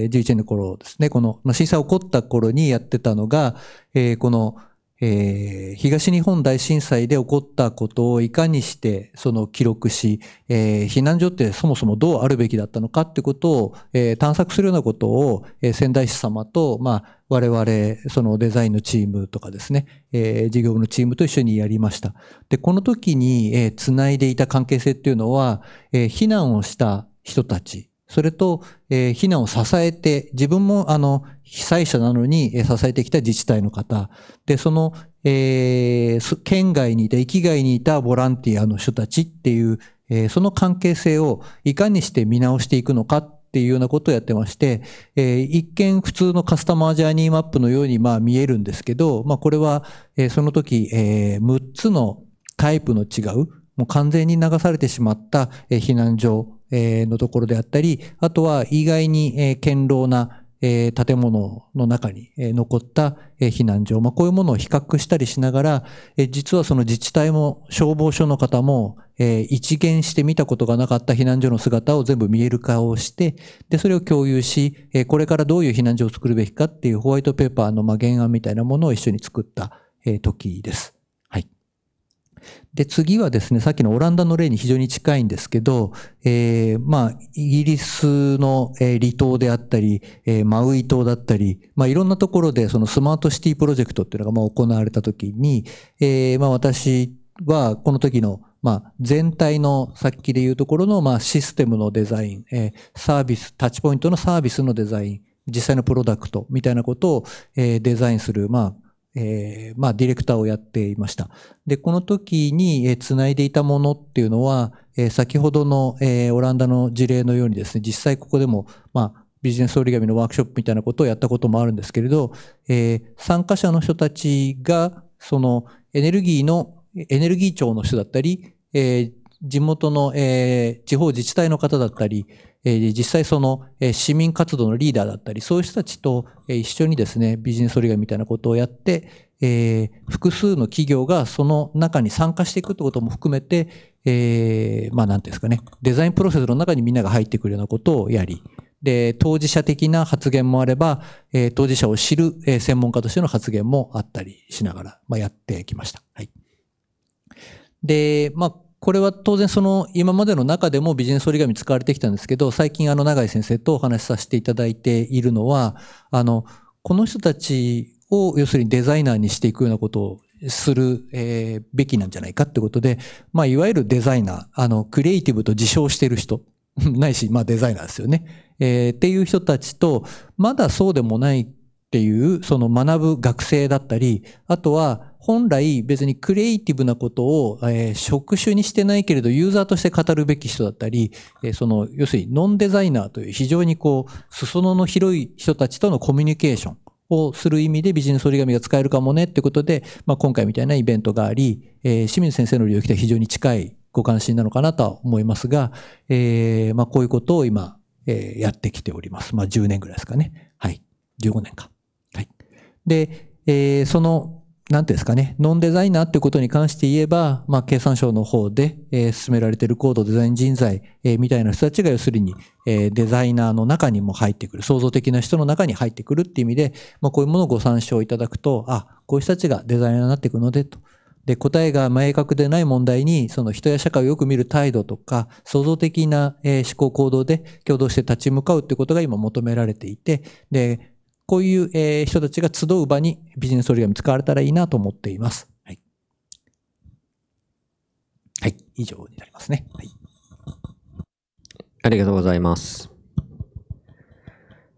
2011年の頃ですね、この、まあ、震災起こった頃にやってたのが、えー、この、えー、東日本大震災で起こったことをいかにしてその記録し、えー、避難所ってそもそもどうあるべきだったのかってことを、えー、探索するようなことを、え仙台市様と、まあ、我々そのデザインのチームとかですね、え事業部のチームと一緒にやりました。でこの時に、えー、いでいた関係性っていうのは、え避難をした人たちそれと、え避難を支えて自分もあの被災者なのに支えてきた自治体の方、で、その、えー、県外にいた、域外にいたボランティアの人たちっていう、えー、その関係性をいかにして見直していくのかっていうようなことをやってまして、えー、一見普通のカスタマージャーニーマップのようにまあ見えるんですけど、まあこれは、えー、その時、えー、6つのタイプの違う、もう完全に流されてしまった、えー、避難所、えー、のところであったり、あとは意外に、えー、堅牢なえ建物の中に残った避難所、まあ、こういうものを比較したりしながら、え実はその自治体も消防署の方も、え一元して見たことがなかった避難所の姿を全部見える化をして、で、それを共有し、えこれからどういう避難所を作るべきかっていうホワイトペーパーのま原案みたいなものを一緒に作った、え時です。で、次はですね、さっきのオランダの例に非常に近いんですけど、えー、まあ、イギリスの、え離島であったり、えー、マウイ島だったり、まあ、いろんなところで、そのスマートシティプロジェクトっていうのが、まあ、行われた時に、えー、まあ、私は、この時の、まあ、全体の、さっきで言うところの、まあ、システムのデザイン、えー、サービス、タッチポイントのサービスのデザイン、実際のプロダクトみたいなことを、えー、デザインする、まあ、えー、まあ、ディレクターをやっていました。で、この時に、えー、繋いでいたものっていうのは、えー、先ほどの、えー、オランダの事例のようにですね、実際ここでも、まあ、ビジネス折り紙のワークショップみたいなことをやったこともあるんですけれど、え参加者の人たちが、そのエネルギーの、エネルギー庁の人だったり、え地元の、え地方自治体の方だったり、え実際その、え市民活動のリーダーだったり、そういう人たちと、え一緒にですね、ビジネス折り紙みたいなことをやって、えー、複数の企業がその中に参加していくってことも含めて、えー、まあ何んですかね、デザインプロセスの中にみんなが入ってくるようなことをやり、で、当事者的な発言もあれば、えー、当事者を知る、え専門家としての発言もあったりしながら、まあ、やってきました。はい。で、まあ、これは当然その今までの中でもビジネス折り紙使われてきたんですけど、最近あの永井先生とお話しさせていただいているのは、あの、この人たちを要するにデザイナーにしていくようなことをする、えー、べきなんじゃないかってことで、まあ、いわゆるデザイナー、あの、クリエイティブと自称してる人、ないし、まあ、デザイナーですよね。えー、っていう人たちと、まだそうでもないっていうその学ぶ学生だったりあとは本来別にクリエイティブなことを、え職種にしてないけれどユーザーとして語るべき人だったり、えその要するにノンデザイナーという非常にこう裾野の広い人たちとのコミュニケーションをする意味でビジネス折り紙が使えるかもねってことで、まあ、今回みたいなイベントがあり、え清水先生の領域では非常に近いご関心なのかなとは思いますが、えー、まあ、こういうことを今、えやってきております。まあ、10年ぐらいですかね。はい。15年か。で、えー、その、なんていうんですかね、ノンデザイナーってことに関して言えば、まあ、経産省の方で、えー、進められている高度デザイン人材、えー、みたいな人たちが要するに、えー、デザイナーの中にも入ってくる、創造的な人の中に入ってくるっていう意味で、まあ、こういうものをご参照いただくと、あ、こういう人たちがデザイナーになっていくので、と。で、答えが明確でない問題に、その人や社会をよく見る態度とか、創造的な思考行動で共同して立ち向かうってことが今求められていて、で、こういう、え人たちが集う場にビジネス折り紙使われたらいいなと思っています。はい。はい、以上になりますね。はい。ありがとうございます。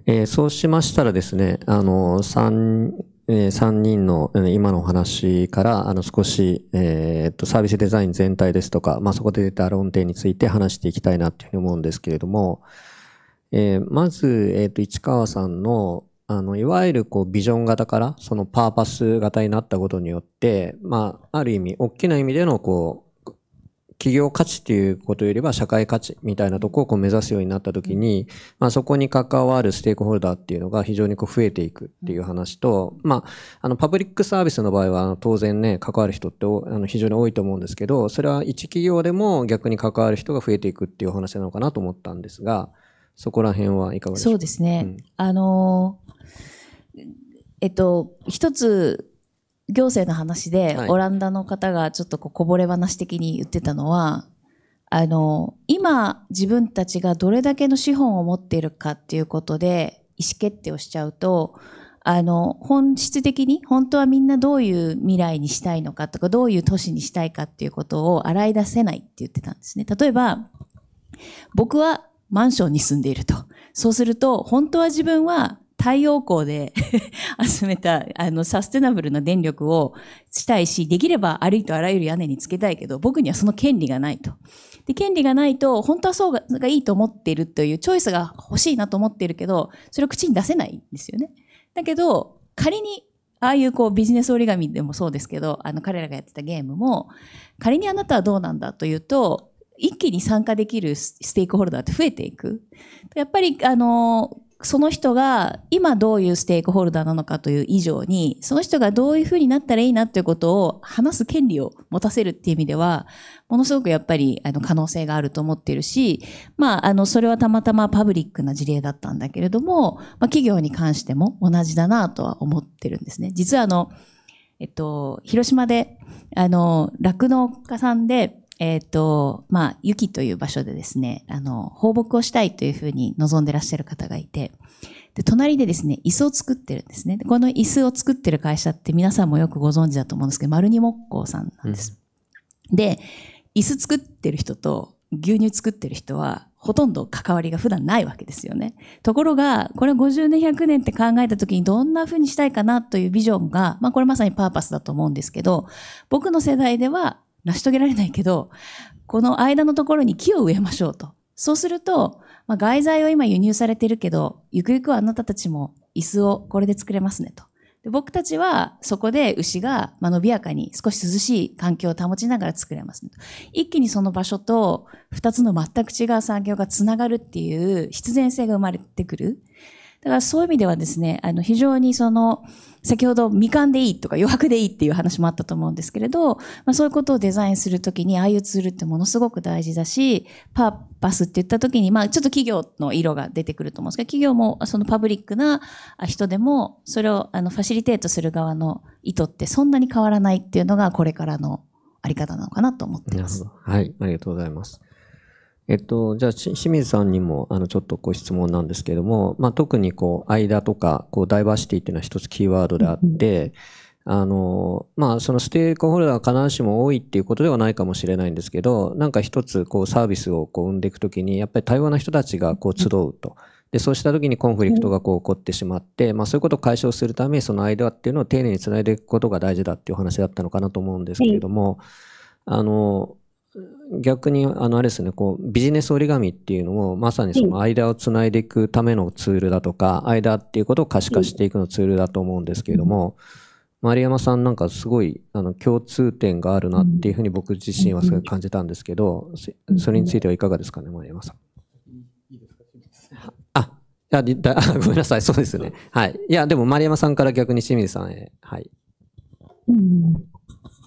えー、そうしましたらですね、あの、3、えー、3人の今のお話から、あの、少し、えー、っと、サービスデザイン全体ですとか、まあ、そこで出た論点について話していきたいなというふうに思うんですけれども、えー、まず、えっと、市川さんの、あの、いわゆるこうビジョン型からそのパーパス型になったことによって、まあ、ある意味、大きな意味でのこう、企業価値っていうことよりは社会価値みたいなとこをこう目指すようになった時に、まあ、そこに関わるステークホルダーっていうのが非常にこう増えていくっていう話と、まあ、あのパブリックサービスの場合は当然ね関わる人ってあの非常に多いと思うんですけどそれは一企業でも逆に関わる人が増えていくっていう話なのかなと思ったんですがそこら辺はいかがでしょうかそうですね、うん、あのーえっと、一つ、行政の話で、はいオランダの方がちょっとこうこぼれ話的に言ってたのは、あの、今自分たちがどれだけの資本を持っているかっていうことで意思決定をしちゃうと、あの、本質的に本当はみんなどういう未来にしたいのかとか、どういう都市にしたいかっていうことを洗い出せないって言ってたんですね。例えば、僕はマンションに住んでいると。そうすると、本当は自分は太陽光で 集めた、あの、サステナブルな電力をしたいし、できればありとあらゆる屋根につけたいけど、僕にはその権利がないと。で、権利がないと、本当はそうがいいと思っているというチョイスが欲しいなと思っているけど、それを口に出せないんですよね。だけど、仮に、ああいうこうビジネス折り紙でもそうですけど、あの彼らがやってたゲームも、仮にあなたはどうなんだというと、一気に参加できるステークホルダーって増えていく。やっぱり、あの、その人が今どういうステークホルダーなのかという以上に、その人がどういうふうになったらいいなということを話す権利を持たせるっていう意味では、ものすごくやっぱりあの可能性があると思ってるし、まあ、あの、それはたまたまパブリックな事例だったんだけれども、まあ、企業に関しても同じだなとは思ってるんですね。実はあの、えっと、広島で、あの、酪農家さんで、えっ、ー、と、まあ、雪という場所でですね、あの、放牧をしたいというふうに望んでらっしゃる方がいて、で、隣でですね、椅子を作ってるんですね。この椅子を作ってる会社って皆さんもよくご存知だと思うんですけど、丸二木工さんなんです。うん、で、椅子作ってる人と牛乳作ってる人は、ほとんど関わりが普段ないわけですよね。ところが、これ50年、100年って考えた時にどんな風にしたいかなというビジョンが、まあこれまさにパーパスだと思うんですけど、僕の世代では成し遂げられないけど、この間のところに木を植えましょうと。そうすると、まあ、外材は今輸入されてるけど、ゆくゆくはあなたたちも椅子をこれで作れますねと。で僕たちはそこで牛が、まあ、伸びやかに少し涼しい環境を保ちながら作れますねと。一気にその場所と二つの全く違う産業がつながるっていう必然性が生まれてくる。だからそういう意味ではですね、あの、非常にその、先ほど未完でいいとか余白でいいっていう話もあったと思うんですけれど、まあ、そういうことをデザインするときに、ああいうツールってものすごく大事だし、パーパスって言ったときに、まあちょっと企業の色が出てくると思うんですけど、企業もそのパブリックな人でも、それをあのファシリテートする側の意図ってそんなに変わらないっていうのがこれからのあり方なのかなと思っています。はい、ありがとうございます。えっと、じゃあ、清水さんにも、あの、ちょっとご質問なんですけれども、まあ、特に、こう、間とか、こう、ダイバーシティっていうのは一つキーワードであって、あの、まあ、そのステークホルダーが必ずしも多いっていうことではないかもしれないんですけど、なんか一つ、こう、サービスをこう生んでいくときに、やっぱり多様な人たちが、こう、集うと。で、そうしたときにコンフリクトがこう起こってしまって、まあ、そういうことを解消するために、その間っていうのを丁寧につないでいくことが大事だっていう話だったのかなと思うんですけれども、あの、逆に、あの、あれですね、こう、ビジネス折り紙っていうのも、まさにその間をつないでいくためのツールだとか、間っていうことを可視化していくのツールだと思うんですけれども、丸山さんなんかすごい、あの、共通点があるなっていうふうに僕自身はすごい感じたんですけど、それについてはいかがですかね、丸山さん。あ、っごめんなさい、そうですね。はい。いや、でも丸山さんから逆に清水さんへ、はい。うん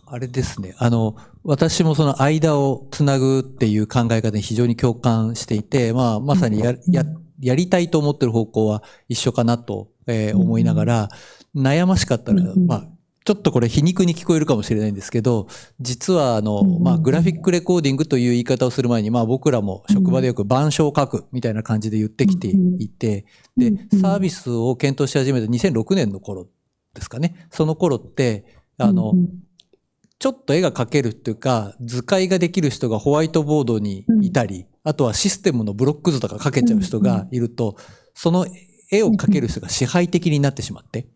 あれですね。あの、私もその間をつなぐっていう考え方に非常に共感していて、まあ、まさにや、や、やりたいと思ってる方向は一緒かなと、えー、思いながら、悩ましかったら、まあ、ちょっとこれ皮肉に聞こえるかもしれないんですけど、実はあの、まあ、グラフィックレコーディングという言い方をする前に、まあ僕らも職場でよく板書を書くみたいな感じで言ってきていて、で、サービスを検討し始めた2006年の頃ですかね。その頃って、あの、ちょっと絵が描けるっていうか、図解ができる人がホワイトボードにいたり、うん、あとはシステムのブロック図とか描けちゃう人がいると、うん、その絵を描ける人が支配的になってしまって、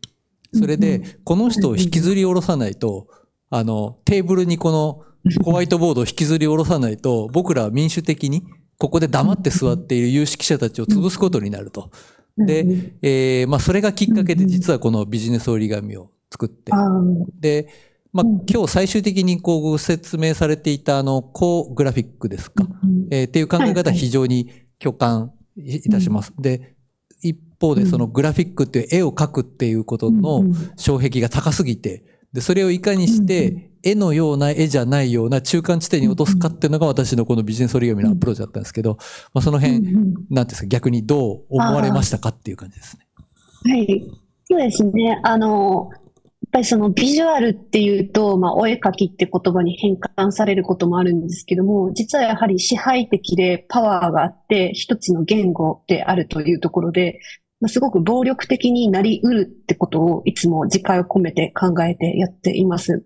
それで、この人を引きずり下ろさないと、あの、テーブルにこのホワイトボードを引きずり下ろさないと、僕らは民主的に、ここで黙って座っている有識者たちを潰すことになると。で、えー、まあ、それがきっかけで実はこのビジネス折り紙を作って。で、まあ、今日最終的にこうご説明されていたあの、高グラフィックですか、えー、っていう考え方は非常に共感いたします。で、一方でそのグラフィックっていう絵を描くっていうことの障壁が高すぎて、で、それをいかにして絵のような絵じゃないような中間地点に落とすかっていうのが私のこのビジネス折り紙のアプローチだったんですけど、まあ、その辺、なんですか、逆にどう思われましたかっていう感じですね。はい。そうですね。あの、ぱりそのビジュアルっていうと、まあ、お絵描きって言葉に変換されることもあるんですけども、実はやはり支配的でパワーがあって、一つの言語であるというところで、まあ、すごく暴力的になりうるってことをいつも自戒を込めて考えてやっています。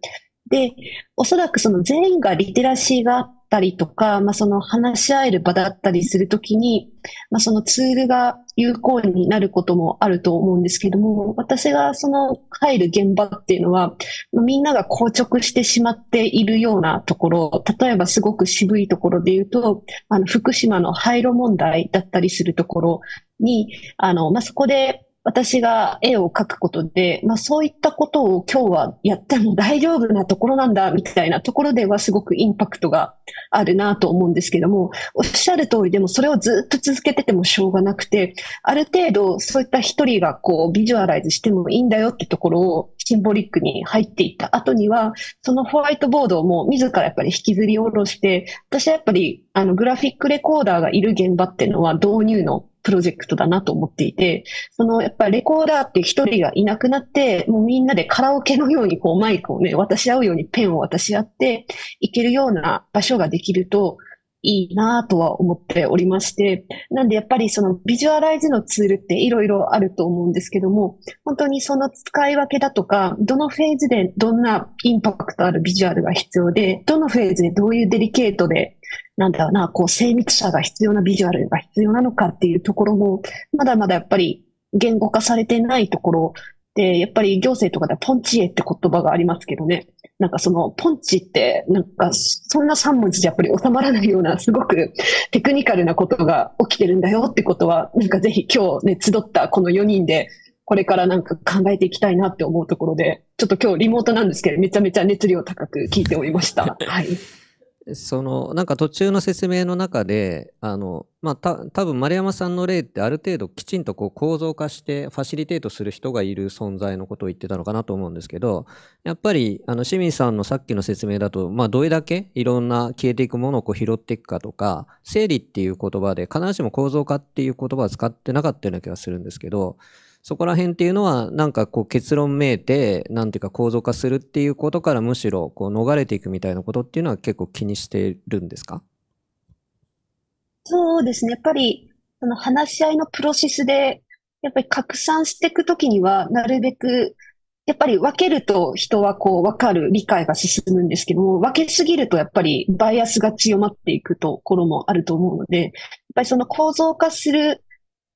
で、おそらくその全員がリテラシーがあっったりとか、まあ、その話し合える場だったりするときに、まあ、そのツールが有効になることもあると思うんですけども、私がその入る現場っていうのは、みんなが硬直してしまっているようなところ、例えばすごく渋いところで言うと、あの、福島の廃炉問題だったりするところに、あの、まあ、そこで、私が絵を描くことで、まあそういったことを今日はやっても大丈夫なところなんだみたいなところではすごくインパクトがあるなと思うんですけども、おっしゃる通りでもそれをずっと続けててもしょうがなくて、ある程度そういった一人がこうビジュアライズしてもいいんだよってところをシンボリックに入っていった後には、そのホワイトボードをもう自らやっぱり引きずり下ろして、私はやっぱりあのグラフィックレコーダーがいる現場っていうのは導入のプロジェクトだなと思っていて、そのやっぱレコーダーって一人がいなくなって、もうみんなでカラオケのようにこうマイクをね、渡し合うようにペンを渡し合っていけるような場所ができると、いいなとは思っておりまして、なんでやっぱりそのビジュアライズのツールっていろいろあると思うんですけども、本当にその使い分けだとか、どのフェーズでどんなインパクトあるビジュアルが必要で、どのフェーズでどういうデリケートでなんだろうな、こう、精密さが必要なビジュアルが必要なのかっていうところも、まだまだやっぱり言語化されてないところで、やっぱり行政とかではポンチエって言葉がありますけどね。なんかそのポンチって、なんかそんな3文字じゃやっぱり収まらないような、すごくテクニカルなことが起きてるんだよってことは、なんかぜひ今日ね、集ったこの4人で、これからなんか考えていきたいなって思うところで、ちょっと今日リモートなんですけど、めちゃめちゃ熱量高く聞いておりました。はい。そのなんか途中の説明の中で、あのまあ、た多分丸山さんの例ってある程度きちんとこう構造化してファシリテートする人がいる存在のことを言ってたのかなと思うんですけどやっぱりあの清水さんのさっきの説明だと、まあ、どれだけいろんな消えていくものをこう拾っていくかとか整理っていう言葉で必ずしも構造化っていう言葉は使ってなかったような気がするんですけどそこら辺っていうのは、なんかこう結論めいて、なんていうか構造化するっていうことからむしろこう逃れていくみたいなことっていうのは結構気にしてるんですかそうですね。やっぱり、その話し合いのプロセスで、やっぱり拡散していくときには、なるべく、やっぱり分けると人はこう分かる理解が進むんですけども、分けすぎるとやっぱりバイアスが強まっていくところもあると思うので、やっぱりその構造化する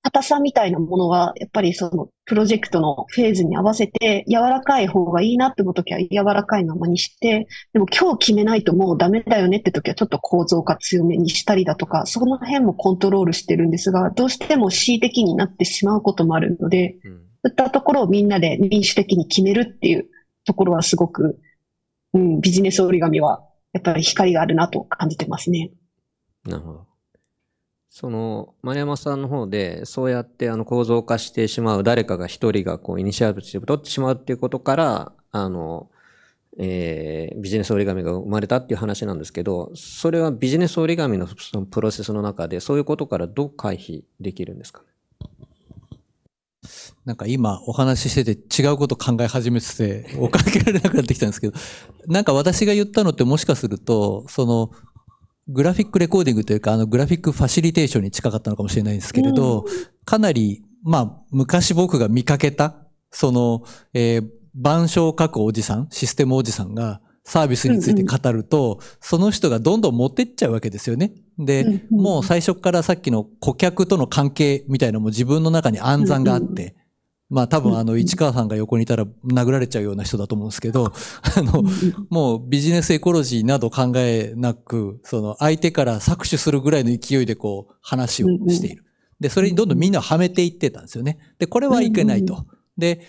硬さみたいなものが、やっぱりそのプロジェクトのフェーズに合わせて、柔らかい方がいいなって思う時は柔らかいままにして、でも今日決めないともうダメだよねって時はちょっと構造化強めにしたりだとか、その辺もコントロールしてるんですが、どうしても恣意的になってしまうこともあるので、そういったところをみんなで民主的に決めるっていうところはすごく、うん、ビジネス折り紙はやっぱり光があるなと感じてますね。なるほど。その丸山さんの方でそうやってあの構造化してしまう誰かが一人がこうイニシアティブ取ってしまうっていうことからあの、えー、ビジネス折り紙が生まれたっていう話なんですけどそれはビジネス折り紙のそのプロセスの中でそういうことからどう回避できるんですかねなんか今お話ししてて違うこと考え始めてて追っかけられなくなってきたんですけどなんか私が言ったのってもしかするとそのグラフィックレコーディングというか、あの、グラフィックファシリテーションに近かったのかもしれないんですけれど、かなり、まあ、昔僕が見かけた、その、えー、板書を書くおじさん、システムおじさんが、サービスについて語ると、うんうん、その人がどんどん持ってっちゃうわけですよね。で、うんうん、もう最初からさっきの顧客との関係みたいなのも自分の中に暗算があって、まあ多分あの市川さんが横にいたら殴られちゃうような人だと思うんですけど、あの、もうビジネスエコロジーなど考えなく、その相手から搾取するぐらいの勢いでこう話をしている。で、それにどんどんみんなはめていってたんですよね。で、これはいけないと。で、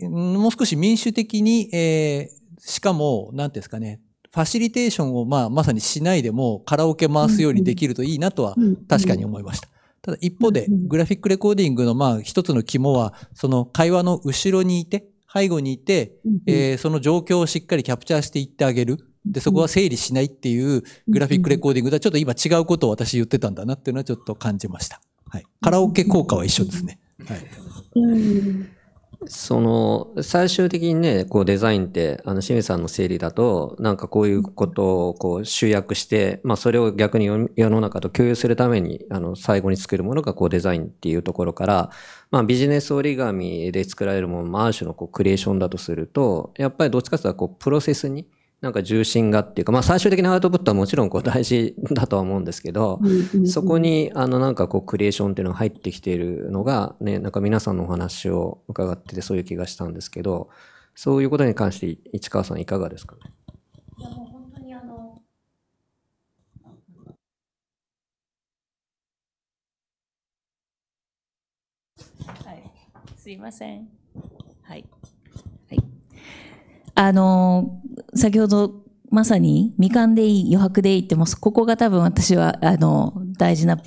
もう少し民主的に、えー、しかも、なんていうんですかね、ファシリテーションをまあまさにしないでもカラオケ回すようにできるといいなとは確かに思いました。ただ一方で、グラフィックレコーディングのまあ一つの肝は、その会話の後ろにいて、背後にいて、えその状況をしっかりキャプチャーしていってあげる。で、そこは整理しないっていうグラフィックレコーディングではちょっと今違うことを私言ってたんだなっていうのはちょっと感じました。はい。カラオケ効果は一緒ですね。はい。その、最終的にね、こうデザインって、あの、清水さんの整理だと、なんかこういうことをこう集約して、まあそれを逆に世の中と共有するために、あの、最後に作るものがこうデザインっていうところから、まあビジネス折り紙で作られるものもある種のこうクリエーションだとすると、やっぱりどっちかというとこうプロセスに、なんか重心がっていうか、まあ最終的なアウトプットはもちろんこう大事だとは思うんですけど、そこにあのなんかこうクリエーションっていうのが入ってきているのが、ね、なんか皆さんのお話を伺っててそういう気がしたんですけど、そういうことに関して市川さんいかがですかね。いやもう本当にあの、はい、すいません。はい。あの、先ほどまさに未完でいい、余白でいいってもうここが多分私はあの大事な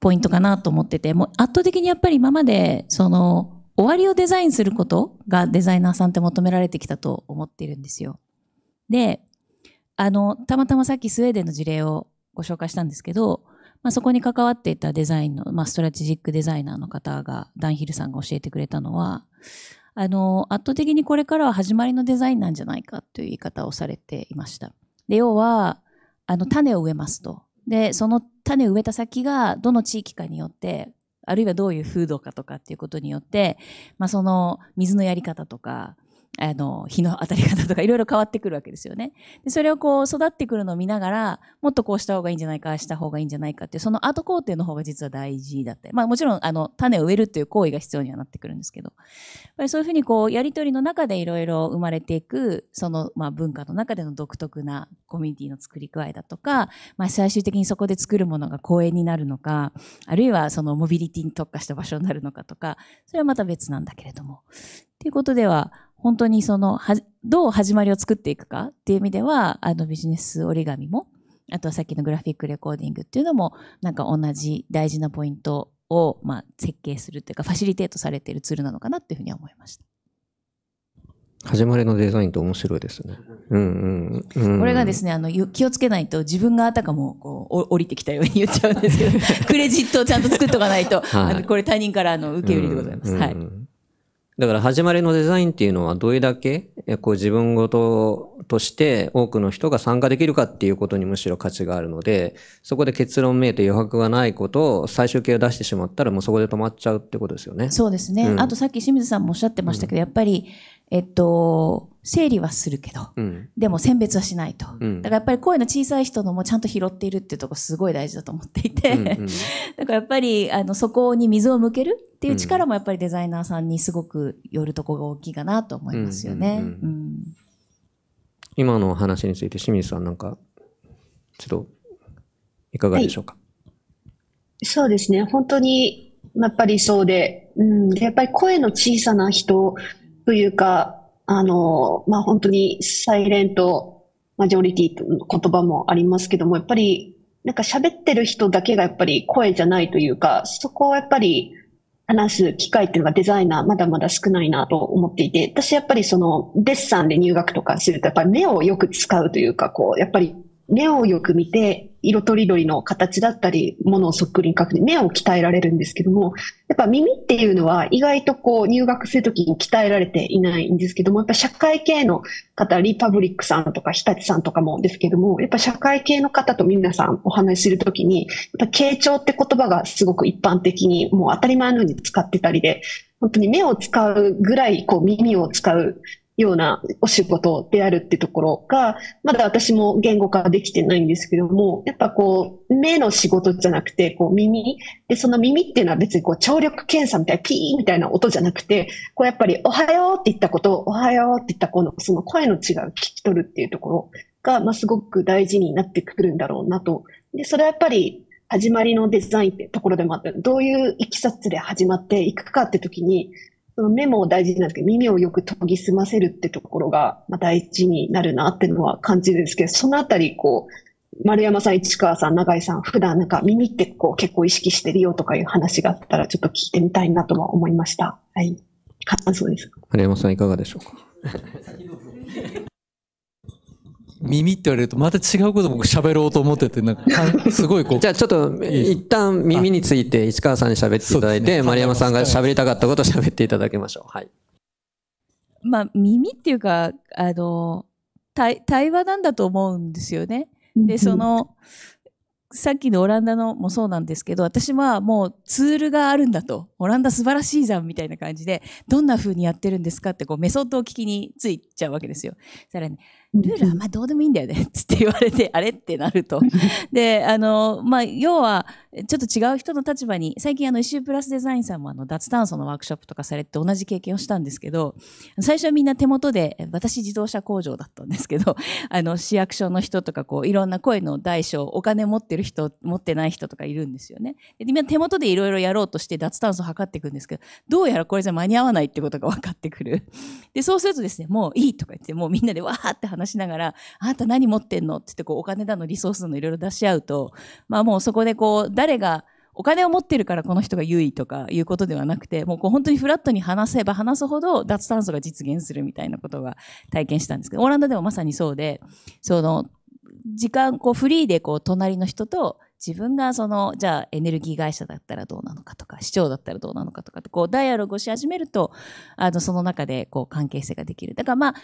ポイントかなと思ってて、もう圧倒的にやっぱり今までその終わりをデザインすることがデザイナーさんって求められてきたと思ってるんですよ。で、あの、たまたまさっきスウェーデンの事例をご紹介したんですけど、まあ、そこに関わっていたデザインの、まあ、ストラテジックデザイナーの方が、ダンヒルさんが教えてくれたのは、あの、圧倒的にこれからは始まりのデザインなんじゃないかという言い方をされていました。で、要は、あの、種を植えますと。で、その種を植えた先がどの地域かによって、あるいはどういう風土かとかっていうことによって、まあ、その水のやり方とか、あの、日の当たり方とかいろいろ変わってくるわけですよね。でそれをこう育ってくるのを見ながら、もっとこうした方がいいんじゃないか、した方がいいんじゃないかっていう、その後工程の方が実は大事だったり、まあもちろん、あの、種を植えるっていう行為が必要にはなってくるんですけど、やっぱりそういうふうにこう、やりとりの中でいろいろ生まれていく、その、まあ文化の中での独特なコミュニティの作り具合だとか、まあ最終的にそこで作るものが公園になるのか、あるいはそのモビリティに特化した場所になるのかとか、それはまた別なんだけれども。っていうことでは、本当にその、は、どう始まりを作っていくかっていう意味では、あのビジネス折り紙も、あとはさっきのグラフィックレコーディングっていうのも、なんか同じ大事なポイントを、まあ、設計するっていうか、ファシリテートされているツールなのかなっていうふうに思いました。始まりのデザインって面白いですね。うんうん。うん、これがですね、あの、気をつけないと自分があたかも、こう、降りてきたように言っちゃうんですけど、クレジットをちゃんと作っとかないと、はい、これ他人からの受け売りでございます。はい。だから始まりのデザインっていうのはどれだけこう自分ごととして多くの人が参加できるかっていうことにむしろ価値があるので、そこで結論めいて余白がないことを最終形を出してしまったらもうそこで止まっちゃうってことですよね。そうですね。うん、あとさっき清水さんもおっしゃってましたけど、うん、やっぱり、えっと、整理はするけど、うん、でも選別はしないと、うん、だからやっぱり声の小さい人のもちゃんと拾っているっていうところすごい大事だと思っていて、うんうん、だからやっぱりあのそこに水を向けるっていう力もやっぱりデザイナーさんにすごくよるとこが大きいかなと思いますよね。今の話について清水さんなんかちょっといかがでしょうか、はい、そうですね本当にやっぱりそうで、うん、やっぱり声の小さな人というかあの、まあ、本当にサイレントマジョリティという言葉もありますけども、やっぱり、なんか喋ってる人だけがやっぱり声じゃないというか、そこをやっぱり話す機会っていうのがデザイナーまだまだ少ないなと思っていて、私やっぱりそのデッサンで入学とかすると、やっぱり目をよく使うというか、こう、やっぱり目をよく見て、色とりどりの形だったり、ものをそっくりに描く、目を鍛えられるんですけども、やっぱ耳っていうのは意外とこう入学するときに鍛えられていないんですけども、やっぱ社会系の方、リパブリックさんとか日立さんとかもですけども、やっぱ社会系の方と皆さんお話しするときに、やっぱ傾聴って言葉がすごく一般的にもう当たり前のように使ってたりで、本当に目を使うぐらいこう耳を使うようなお仕事であるってところが、まだ私も言語化できてないんですけども、やっぱこう、目の仕事じゃなくて、こう耳。で、その耳っていうのは別にこう、聴力検査みたいな、ピーみたいな音じゃなくて、こうやっぱり、おはようって言ったことおはようって言ったこの、その声の違いを聞き取るっていうところが、まあ、すごく大事になってくるんだろうなと。で、それはやっぱり、始まりのデザインってところでもあった。どういういきさつで始まっていくかって時に、その目も大事なんですけど、耳をよく研ぎ澄ませるってところが、まあ、大事になるなっていうのは感じるんですけど、そのあたり、こう、丸山さん、市川さん、永井さん、普段なんか耳ってこう結構意識してるよとかいう話があったら、ちょっと聞いてみたいなとは思いました。はい。感想です。丸山さん、いかがでしょうか。耳って言われるとまた違うこと僕喋ろうと思ってて、なんか、すごいこう。じゃあちょっと、一旦耳について市川さんに喋っていただいて、ね、丸山さんが喋りたかったことを喋っていただきましょう。はい。まあ、耳っていうか、あの、対対話なんだと思うんですよね。で、その、さっきのオランダのもそうなんですけど、私はもうツールがあるんだと、オランダ素晴らしいじゃんみたいな感じで、どんな風にやってるんですかってこうメソッドを聞きについちゃうわけですよ。さらに、ルールあんまどうでもいいんだよね、つって言われて、あれってなると。で、あの、まあ、要は、ちょっと違う人の立場に、最近あの、石プラスデザインさんもあの、脱炭素のワークショップとかされて同じ経験をしたんですけど、最初はみんな手元で、私自動車工場だったんですけど、あの、市役所の人とか、こう、いろんな声の大小、お金持ってる人、持ってない人とかいるんですよね。で、みんな手元でいろいろやろうとして脱炭素を測っていくんですけど、どうやらこれじゃ間に合わないってことが分かってくる。で、そうするとですね、もういいとか言って、もうみんなでわーって話しながら、あんた何持ってんのって言って、こう、お金だの、リソースのいろいろ出し合うと、まあもうそこでこう、誰が、お金を持ってるからこの人が優位とかいうことではなくて、もうこう本当にフラットに話せば話すほど脱炭素が実現するみたいなことが体験したんですけど、オランダでもまさにそうで、その、時間、こうフリーでこう隣の人と自分がそのじゃあエネルギー会社だったらどうなのかとか市長だったらどうなのかとかってこうダイアログをし始めるとあのその中でこう関係性ができるだからまあ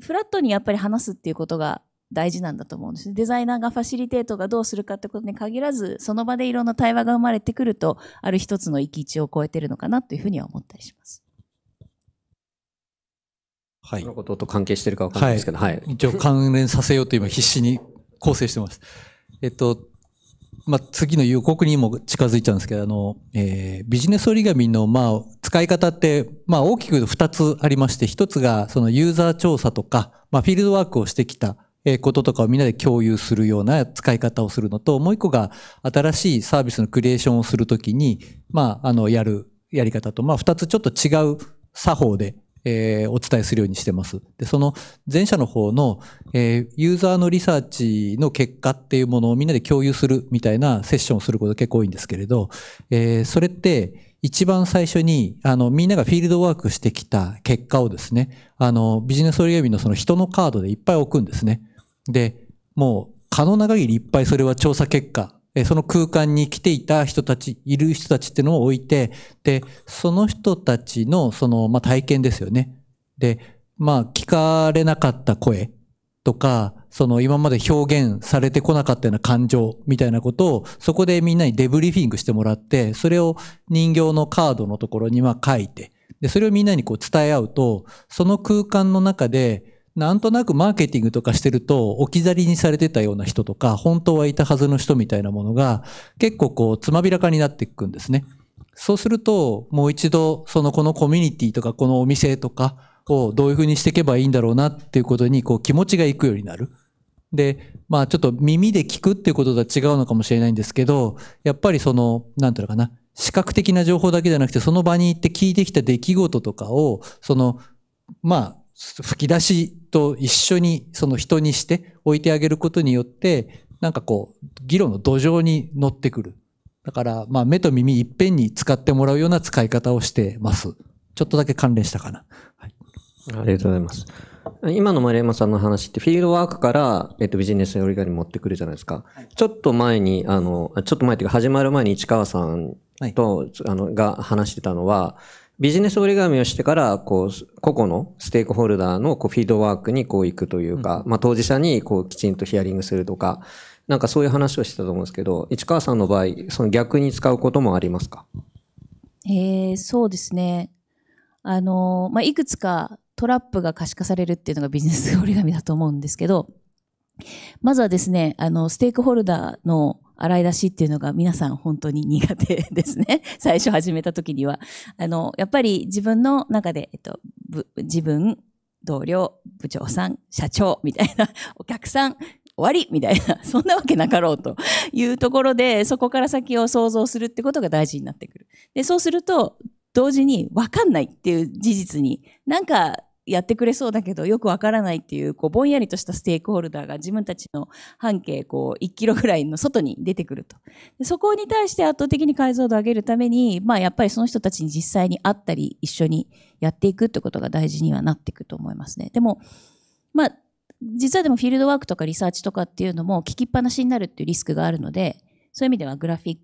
フラットにやっぱり話すっていうことが大事なんだと思うんですデザイナーがファシリテートがどうするかってことに限らずその場でいろんな対話が生まれてくるとある一つの域地を超えてるのかなというふうには思ったりします。はい、のことと関係してるか分かんないですけど、はい、はい、一応関連させようと今必死に構成してます。えっと、まあ、次の予告にも近づいちゃうんですけど、あの、えー、ビジネス折り紙の、まあ、使い方って、まあ、大きく2つありまして、1つが、そのユーザー調査とか、まあ、フィールドワークをしてきた、えこととかをみんなで共有するような使い方をするのと、もう1個が、新しいサービスのクリエーションをするときに、まあ、あの、やるやり方と、まあ、2つちょっと違う作法でえー、お伝えするようにしてます。で、その前者の方の、えー、ユーザーのリサーチの結果っていうものをみんなで共有するみたいなセッションをすること結構多いんですけれど、えー、それって、一番最初に、あの、みんながフィールドワークしてきた結果をですね、あの、ビジネスオリエのその人のカードでいっぱい置くんですね。で、もう可能な限りいっぱいそれは調査結果その空間に来ていた人たち、いる人たちっていうのを置いて、で、その人たちの、その、まあ、体験ですよね。で、まあ、聞かれなかった声とか、その今まで表現されてこなかったような感情みたいなことを、そこでみんなにデブリフィングしてもらって、それを人形のカードのところにま書いて、で、それをみんなにこう伝え合うと、その空間の中で、なんとなくマーケティングとかしてると置き去りにされてたような人とか本当はいたはずの人みたいなものが結構こうつまびらかになっていくんですね。そうするともう一度そのこのコミュニティとかこのお店とかをどういうふうにしていけばいいんだろうなっていうことにこう気持ちがいくようになる。で、まあちょっと耳で聞くっていうこととは違うのかもしれないんですけど、やっぱりその、なんていうのかな、視覚的な情報だけじゃなくて、その場に行って聞いてきた出来事とかを、その、まあ、吹き出しと一緒にその人にして置いてあげることによってなんかこう議論の土壌に乗ってくるだからまあ目と耳いっぺんに使ってもらうような使い方をしてますちょっとだけ関連したかな、はい、ありがとうございます今の丸山さんの話ってフィールドワークから、えっと、ビジネス寄り側に持ってくるじゃないですか、はい、ちょっと前にあのちょっと前っていうか始まる前に市川さんと、はい、あのが話してたのはビジネス折り紙をしてから、こう、個々のステークホルダーのこうフィードワークにこう行くというか、まあ当事者にこうきちんとヒアリングするとか、なんかそういう話をしてたと思うんですけど、市川さんの場合、その逆に使うこともありますかえー、そうですね。あの、まあ、いくつかトラップが可視化されるっていうのがビジネス折り紙だと思うんですけど、まずはですね、あの、ステークホルダーの洗い出しっていうのが皆さん本当に苦手ですね。最初始めた時には。あの、やっぱり自分の中で、えっと、自分、同僚、部長さん、社長みたいな、お客さん、終わりみたいな、そんなわけなかろうというところで、そこから先を想像するってことが大事になってくる。で、そうすると、同時に分かんないっていう事実に、なんかやってくれそうだけどよくわからないっていうこうぼんやりとしたステークホルダーが自分たちの半径こう1キロぐらいの外に出てくるとでそこに対して圧倒的に解像度を上げるために、まあ、やっぱりその人たちに実際に会ったり一緒にやっていくってことが大事にはなっていくと思いますね。でも、まあ実はでもフィールドワークとかリサーチとかっていうのも聞きっぱなしになるっていうリスクがあるので、そういう意味ではグラフィッ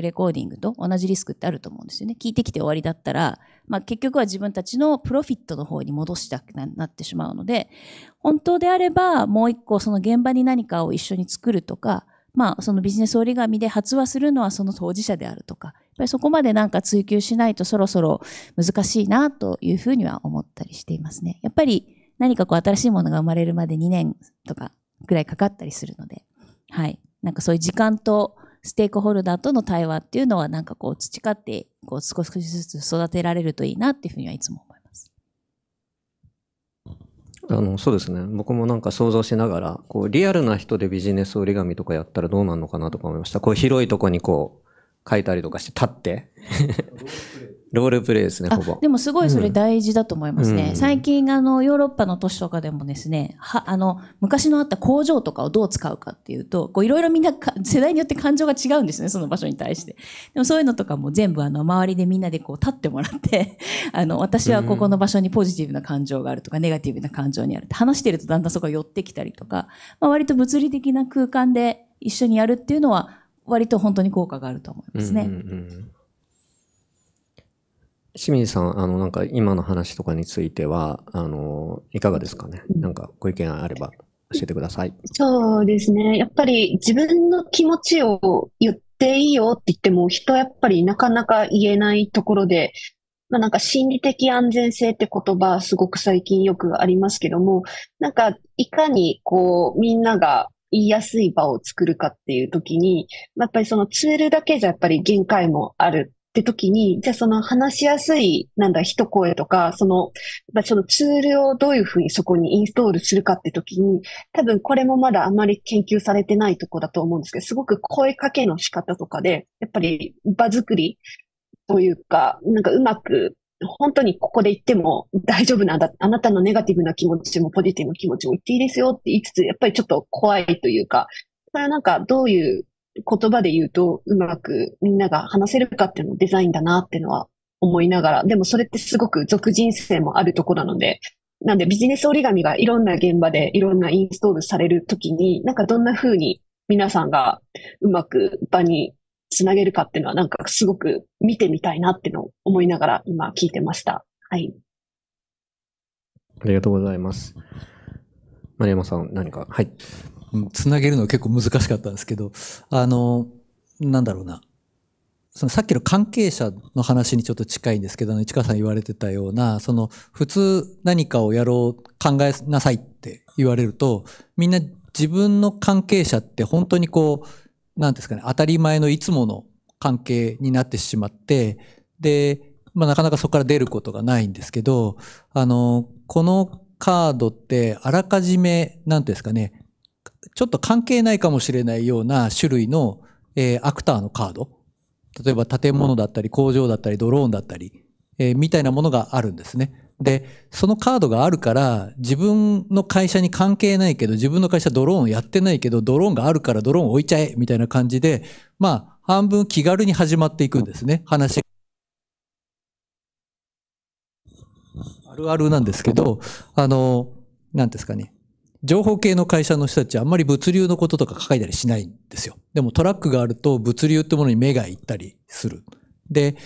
クレコーディングと同じリスクってあると思うんですよね。聞いてきて終わりだったら、まあ、結局は自分たちのプロフィットの方に戻したくなってしまうので、本当であればもう一個その現場に何かを一緒に作るとか、まあ、そのビジネス折り紙で発話するのはその当事者であるとか、やっぱりそこまでなんか追求しないとそろそろ難しいなというふうには思ったりしていますね。やっぱり何かこう新しいものが生まれるまで2年とかぐらいかかったりするので、はい。なんかそういう時間とステークホルダーとの対話っていうのはなんかこう培ってこう少しずつ育てられるといいなっていうふうにはいつも思いますあのそうですね僕もなんか想像しながらこうリアルな人でビジネス折り紙とかやったらどうなるのかなとか思いましたこう広いとこにこう書いたりとかして立ってロールプレイですね、ここ。でもすごいそれ大事だと思いますね。うん、最近、あの、ヨーロッパの都市とかでもですね、は、あの、昔のあった工場とかをどう使うかっていうと、こう、いろいろみんな世代によって感情が違うんですね、その場所に対して。でもそういうのとかも全部、あの、周りでみんなでこう、立ってもらって、あの、私はここの場所にポジティブな感情があるとか、ネガティブな感情にあるって話してるとだんだんそこが寄ってきたりとか、まあ、割と物理的な空間で一緒にやるっていうのは、割と本当に効果があると思いますね。うんうんうん清水さん、あの、なんか今の話とかについては、あの、いかがですかね。なんかご意見あれば教えてください。そうですね。やっぱり自分の気持ちを言っていいよって言っても、人はやっぱりなかなか言えないところで、まあなんか心理的安全性って言葉すごく最近よくありますけども、なんかいかにこうみんなが言いやすい場を作るかっていう時に、やっぱりそのツールだけじゃやっぱり限界もあるって時に、じゃあその話しやすい、なんだ、一声とか、その、そのツールをどういうふうにそこにインストールするかって時に、多分これもまだあまり研究されてないとこだと思うんですけど、すごく声かけの仕方とかで、やっぱり場作りというか、なんかうまく、本当にここで言っても大丈夫なんだ。あなたのネガティブな気持ちもポジティブな気持ちも言っていいですよって言いつつ、やっぱりちょっと怖いというか、これはなんかどういう言葉で言うとうまくみんなが話せるかっていうのデザインだなっていうのは思いながら、でもそれってすごく俗人生もあるとこなので、なんでビジネス折り紙がいろんな現場でいろんなインストールされるときに、なんかどんな風に皆さんがうまく場につなげるかっていうのはなんかすごく見てみたいなっていうのを思いながら今聞いてました。はい。ありがとうございます。丸山さん、何か。はい。つなげるのは結構難しかったんですけど、あの、なんだろうな。そのさっきの関係者の話にちょっと近いんですけど、市川さん言われてたような、その普通何かをやろう、考えなさいって言われると、みんな自分の関係者って本当にこう、なんですかね、当たり前のいつもの関係になってしまって、で、まあ、なかなかそこから出ることがないんですけど、あの、このカードってあらかじめ、なんですかね、ちょっと関係ないかもしれないような種類の、えー、アクターのカード。例えば建物だったり工場だったりドローンだったり、えー、みたいなものがあるんですね。で、そのカードがあるから自分の会社に関係ないけど自分の会社ドローンやってないけどドローンがあるからドローン置いちゃえみたいな感じで、まあ半分気軽に始まっていくんですね。話あるあるなんですけど、あの、なんですかね。情報系の会社の人たちはあんまり物流のこととか書いたりしないんですよ。でもトラックがあると物流ってものに目がいったりする。で、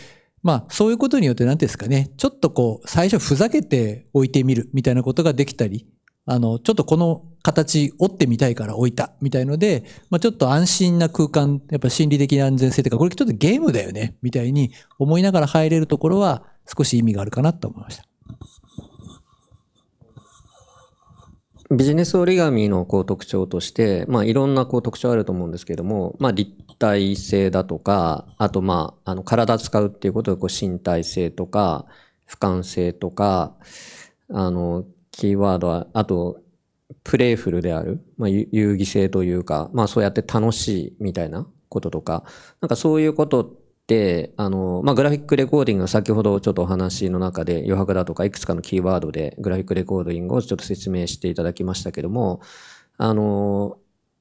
まあそういうことによって何ですかね、ちょっとこう最初ふざけて置いてみるみたいなことができたり、あの、ちょっとこの形折ってみたいから置いたみたいので、まあ、ちょっと安心な空間、やっぱ心理的な安全性とか、これちょっとゲームだよねみたいに思いながら入れるところは少し意味があるかなと思いました。ビジネス折り紙のこう特徴として、まあ、いろんなこう特徴あると思うんですけども、まあ、立体性だとか、あと、まあ、あの体使うっていうことでこう身体性とか、俯瞰性とか、あの、キーワードは、あと、プレイフルである、まあ、遊戯性というか、まあ、そうやって楽しいみたいなこととか、なんかそういうことで、あの、まあ、グラフィックレコーディングは先ほどちょっとお話の中で余白だとかいくつかのキーワードでグラフィックレコーディングをちょっと説明していただきましたけども、あの、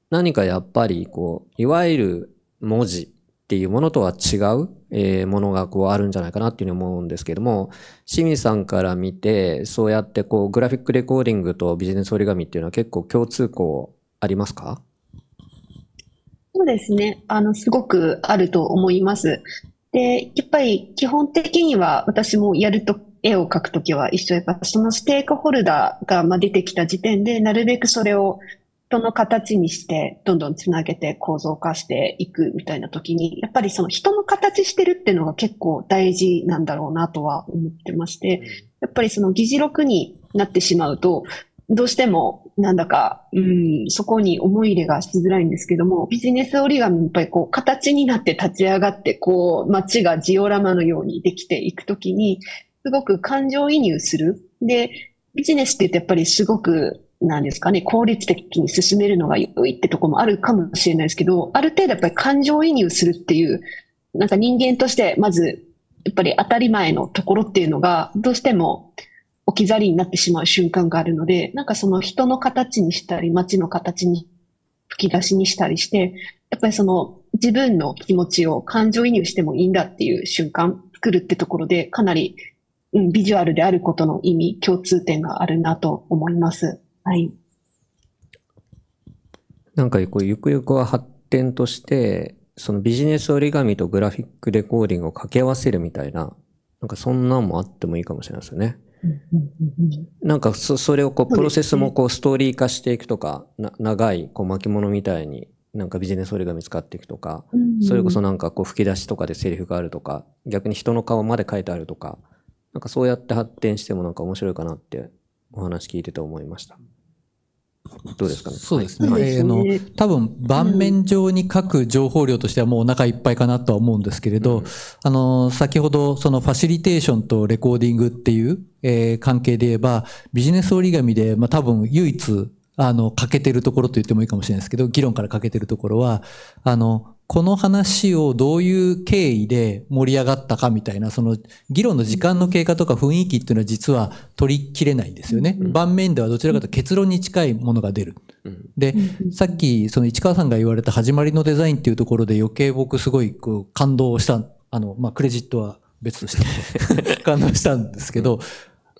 何かやっぱりこう、いわゆる文字っていうものとは違う、えものがこうあるんじゃないかなっていうふうに思うんですけども、清水さんから見て、そうやってこう、グラフィックレコーディングとビジネス折り紙っていうのは結構共通項ありますかそうですね。あの、すごくあると思います。で、やっぱり基本的には私もやると、絵を描くときは一緒やっぱそのステークホルダーが出てきた時点で、なるべくそれを人の形にして、どんどんつなげて構造化していくみたいな時に、やっぱりその人の形してるっていうのが結構大事なんだろうなとは思ってまして、やっぱりその議事録になってしまうと、どうしても、なんだか、うん、そこに思い入れがしづらいんですけども、ビジネス折り紙、やっぱりこう、形になって立ち上がって、こう、街がジオラマのようにできていくときに、すごく感情移入する。で、ビジネスって言ってやっぱりすごく、なんですかね、効率的に進めるのが良いってとこもあるかもしれないですけど、ある程度やっぱり感情移入するっていう、なんか人間として、まず、やっぱり当たり前のところっていうのが、どうしても、置き去りになってしまう瞬間があるので、なんかその人の形にしたり、街の形に、吹き出しにしたりして、やっぱりその自分の気持ちを感情移入してもいいんだっていう瞬間作るってところで、かなり、うん、ビジュアルであることの意味、共通点があるなと思います。はい。なんかこう、ゆくゆくは発展として、そのビジネス折り紙とグラフィックレコーディングを掛け合わせるみたいな、なんかそんなんもあってもいいかもしれないですよね。なんかそそれをこうプロセスもこうストーリー化していくとか、長いこう巻物みたいになんかビジネスオイが見つかっていくとか、それこそなんかこう吹き出しとかでセリフがあるとか逆に人の顔まで書いてあるとかなんかそうやって発展してもなんか面白いかなってお話聞いてて思いました。どうですかね。そうですね。はい、えの、多分盤面上に書く情報量としてはもうお腹いっぱいかなとは思うんですけれど、うん、あの、先ほどそのファシリテーションとレコーディングっていう、えー、関係で言えば、ビジネス折り紙で、まあ、多分唯一、あの、欠けてるところと言ってもいいかもしれないですけど、議論から欠けてるところは、あの、この話をどういう経緯で盛り上がったかみたいな、その議論の時間の経過とか雰囲気っていうのは実は取りきれないんですよね。盤面ではどちらかというと結論に近いものが出る。で、さっきその市川さんが言われた始まりのデザインっていうところで余計僕すごいこう感動した、あの、まあ、クレジットは別として 感動したんですけど、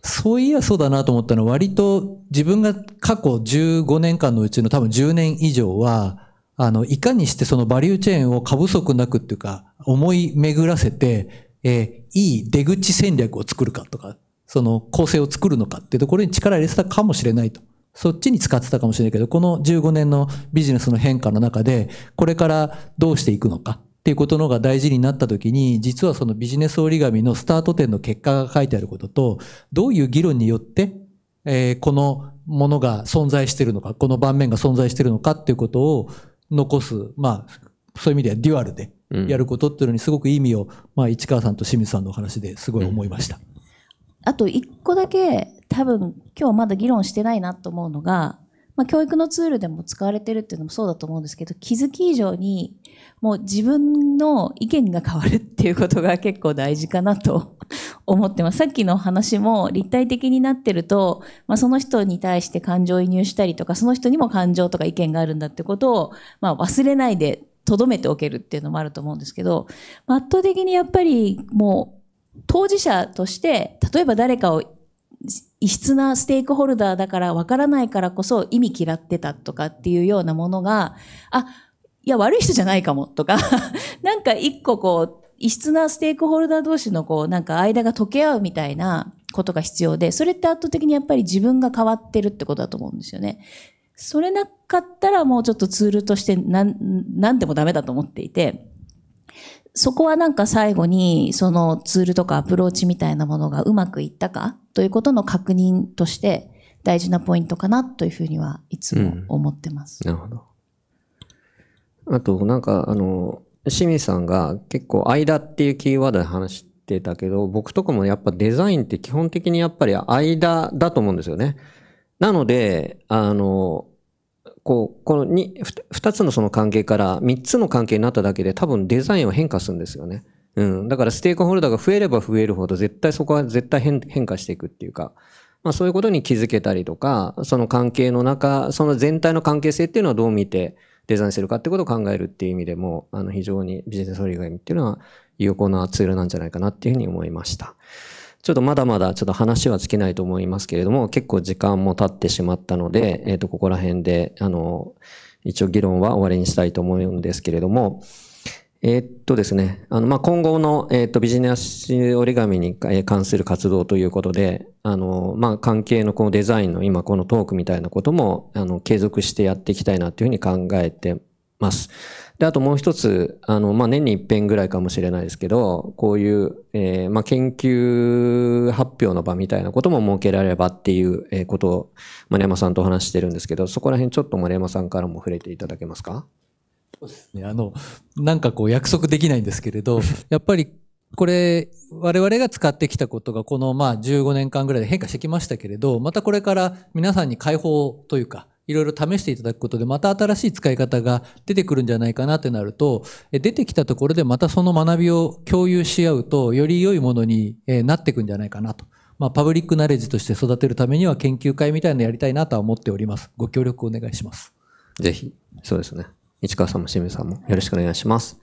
そういやそうだなと思ったのは割と自分が過去15年間のうちの多分10年以上は、あの、いかにしてそのバリューチェーンを過不足なくっていうか、思い巡らせて、えー、いい出口戦略を作るかとか、その構成を作るのかっていうところに力を入れてたかもしれないと。そっちに使ってたかもしれないけど、この15年のビジネスの変化の中で、これからどうしていくのかっていうことの方が大事になった時に、実はそのビジネス折り紙のスタート点の結果が書いてあることと、どういう議論によって、えー、このものが存在してるのか、この盤面が存在してるのかっていうことを、残す、まあ、そういう意味ではデュアルでやることっていうのにすごく意味を、まあ、市川さんと清水さんの話ですごい思いました。うん、あと一個だけ多分今日まだ議論してないなと思うのがまあ、教育のツールでも使われてるっていうのもそうだと思うんですけど、気づき以上に、もう自分の意見が変わるっていうことが結構大事かなと 思ってます。さっきの話も立体的になってると、まあ、その人に対して感情移入したりとか、その人にも感情とか意見があるんだってことを、まあ、忘れないで留めておけるっていうのもあると思うんですけど、圧倒的にやっぱりもう当事者として、例えば誰かを異質なステークホルダーだからわからないからこそ意味嫌ってたとかっていうようなものが、あ、いや悪い人じゃないかもとか、なんか一個こう、異質なステークホルダー同士のこう、なんか間が溶け合うみたいなことが必要で、それって圧倒的にやっぱり自分が変わってるってことだと思うんですよね。それなかったらもうちょっとツールとして何、何でもダメだと思っていて、そこはなんか最後に、そのツールとかアプローチみたいなものがうまくいったかということの確認として大事なポイントかなというふうにはいつも思ってます。うん、なるほど。あと、なんかあの、清水さんが結構間っていうキーワードで話してたけど、僕とかもやっぱデザインって基本的にやっぱり間だと思うんですよね。なので、あの、こう、この二2つのその関係から3つの関係になっただけで多分デザインは変化するんですよね。うん。だからステークホルダーが増えれば増えるほど絶対そこは絶対変化していくっていうか、まあそういうことに気づけたりとか、その関係の中、その全体の関係性っていうのはどう見てデザインするかってことを考えるっていう意味でも、あの非常にビジネスオリガミっていうのは有効なツールなんじゃないかなっていうふうに思いました。ちょっとまだまだちょっと話は尽きないと思いますけれども、結構時間も経ってしまったので、えっ、ー、と、ここら辺で、あの、一応議論は終わりにしたいと思うんですけれども、えー、っとですね、あの、まあ、今後の、えー、っと、ビジネス折り紙に関する活動ということで、あの、まあ、関係のこのデザインの今このトークみたいなことも、あの、継続してやっていきたいなというふうに考えてます。で、あともう一つ、あの、まあ、年に一遍ぐらいかもしれないですけど、こういう、えー、まあ、研究発表の場みたいなことも設けられればっていうことを、丸山さんとお話してるんですけど、そこら辺ちょっと丸山さんからも触れていただけますかそうですね。あの、なんかこう約束できないんですけれど、やっぱりこれ、我々が使ってきたことがこのまあ15年間ぐらいで変化してきましたけれど、またこれから皆さんに解放というか、いろいろ試していただくことで、また新しい使い方が出てくるんじゃないかなってなると、出てきたところでまたその学びを共有し合うと、より良いものになっていくんじゃないかなと。まあ、パブリックナレッジとして育てるためには研究会みたいなのやりたいなとは思っております。ご協力お願いします。ぜひ、そうですね。市川さんも清水さんもよろしくお願いします。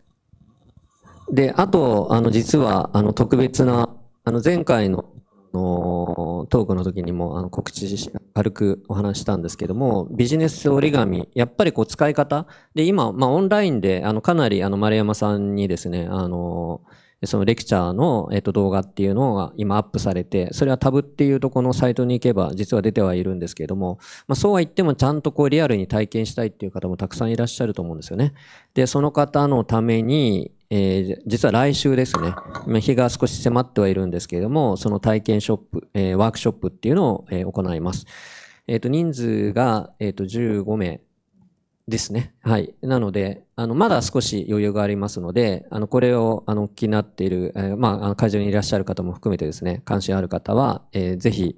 で、あと、あの、実は、あの、特別な、あの、前回ののトークの時にもあの告知し軽くお話したんですけどもビジネス折り紙やっぱりこう使い方で今、まあ、オンラインであのかなりあの丸山さんにですねあのそのレクチャーの、えっと、動画っていうのが今アップされて、それはタブっていうとこのサイトに行けば実は出てはいるんですけれども、まあ、そうは言ってもちゃんとこうリアルに体験したいっていう方もたくさんいらっしゃると思うんですよね。で、その方のために、えー、実は来週ですね、今日が少し迫ってはいるんですけれども、その体験ショップ、えー、ワークショップっていうのを、えー、行います。えっ、と、人数が、えっ、と、15名ですね。はい。なので、あの、まだ少し余裕がありますので、あの、これを、あの、気になっている、えー、まあ、会場にいらっしゃる方も含めてですね、関心ある方は、えー、ぜひ、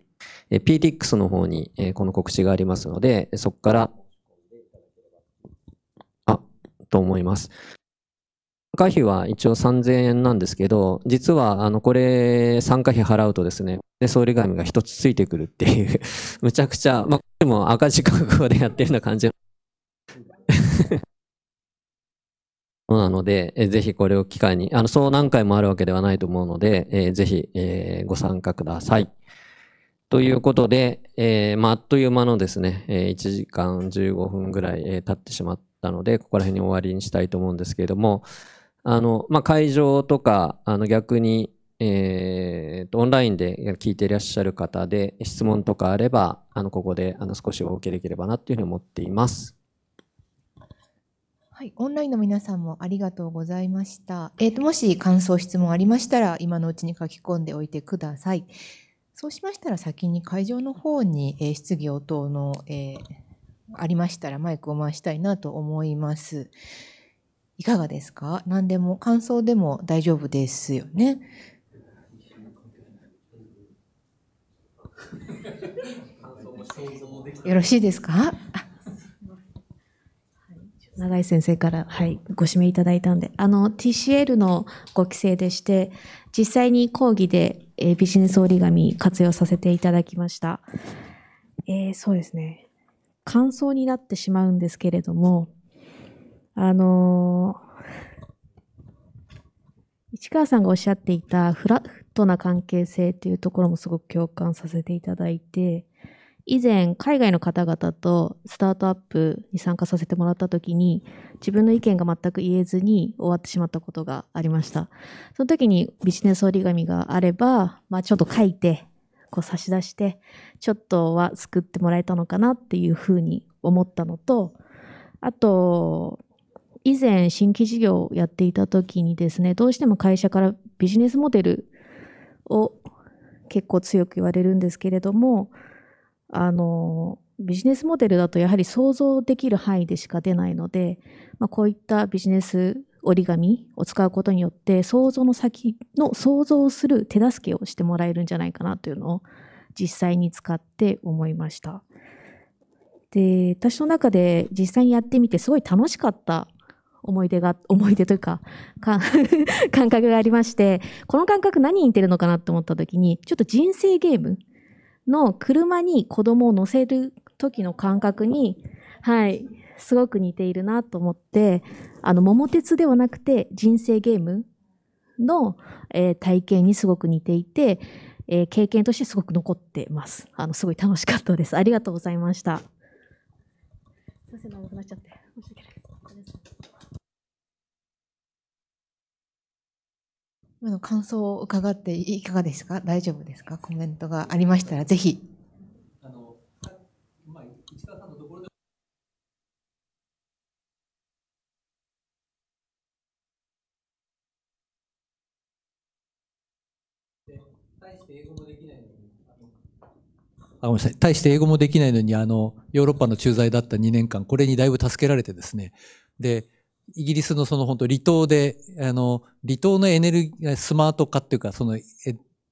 えー、PTX の方に、えー、この告知がありますので、そこから、あ、と思います。参加費は一応3000円なんですけど、実は、あの、これ、参加費払うとですね、で、総理紙が一つついてくるっていう むちゃくちゃ、まあ、でも赤字覚悟でやってるような感じ。なので、えー、ぜひこれを機会に、あの、そう何回もあるわけではないと思うので、えー、ぜひ、えー、ご参加ください。ということで、えー、まあ、あっという間のですね、えー、1時間15分ぐらい、えー、経ってしまったので、ここら辺に終わりにしたいと思うんですけれども、あの、まあ、会場とか、あの、逆に、えー、オンラインで聞いていらっしゃる方で、質問とかあれば、あの、ここで、あの、少しお受けできればなっていうふうに思っています。はい、オンラインの皆さんもありがとうございました。えっ、ー、と、もし感想、質問ありましたら、今のうちに書き込んでおいてください。そうしましたら、先に会場の方に、えー、質疑応答の、えー、ありましたら、マイクを回したいなと思います。いかがですか何でも、感想でも大丈夫ですよね。よろしいですか永井先生から、はい、ご指名いただいたんで、あの、TCL のご規制でして、実際に講義で、えー、ビジネス折り紙活用させていただきました。えー、そうですね。感想になってしまうんですけれども、あのー、市川さんがおっしゃっていたフラットな関係性っていうところもすごく共感させていただいて、以前海外の方々とスタートアップに参加させてもらった時に自分の意見が全く言えずに終わってしまったことがありましたその時にビジネス折り紙があれば、まあ、ちょっと書いてこう差し出してちょっとは救ってもらえたのかなっていうふうに思ったのとあと以前新規事業をやっていた時にですねどうしても会社からビジネスモデルを結構強く言われるんですけれどもあの、ビジネスモデルだとやはり想像できる範囲でしか出ないので、まあ、こういったビジネス折り紙を使うことによって想像の先の想像する手助けをしてもらえるんじゃないかなというのを実際に使って思いました。で私の中で実際にやってみてすごい楽しかった思い出が思い出というか 感覚がありましてこの感覚何に似てるのかなと思った時にちょっと人生ゲームの車に子供を乗せる時の感覚に、はい、すごく似ているなと思って、あの、桃鉄ではなくて人生ゲームの、えー、体験にすごく似ていて、えー、経験としてすごく残ってます。あの、すごい楽しかったです。ありがとうございました。すいません、長くなっちゃって。今の感想を伺っていかがですか大丈夫ですかコメントがありましたら、ぜひ。あの、まあ、市川さんのところ対して英語もできないのに。あごめんなさい。対して英語もできないのに、あの、ヨーロッパの駐在だった2年間、これにだいぶ助けられてですね。で、イギリスのその本当離島で、あの、離島のエネルギー、スマート化っていうか、その、え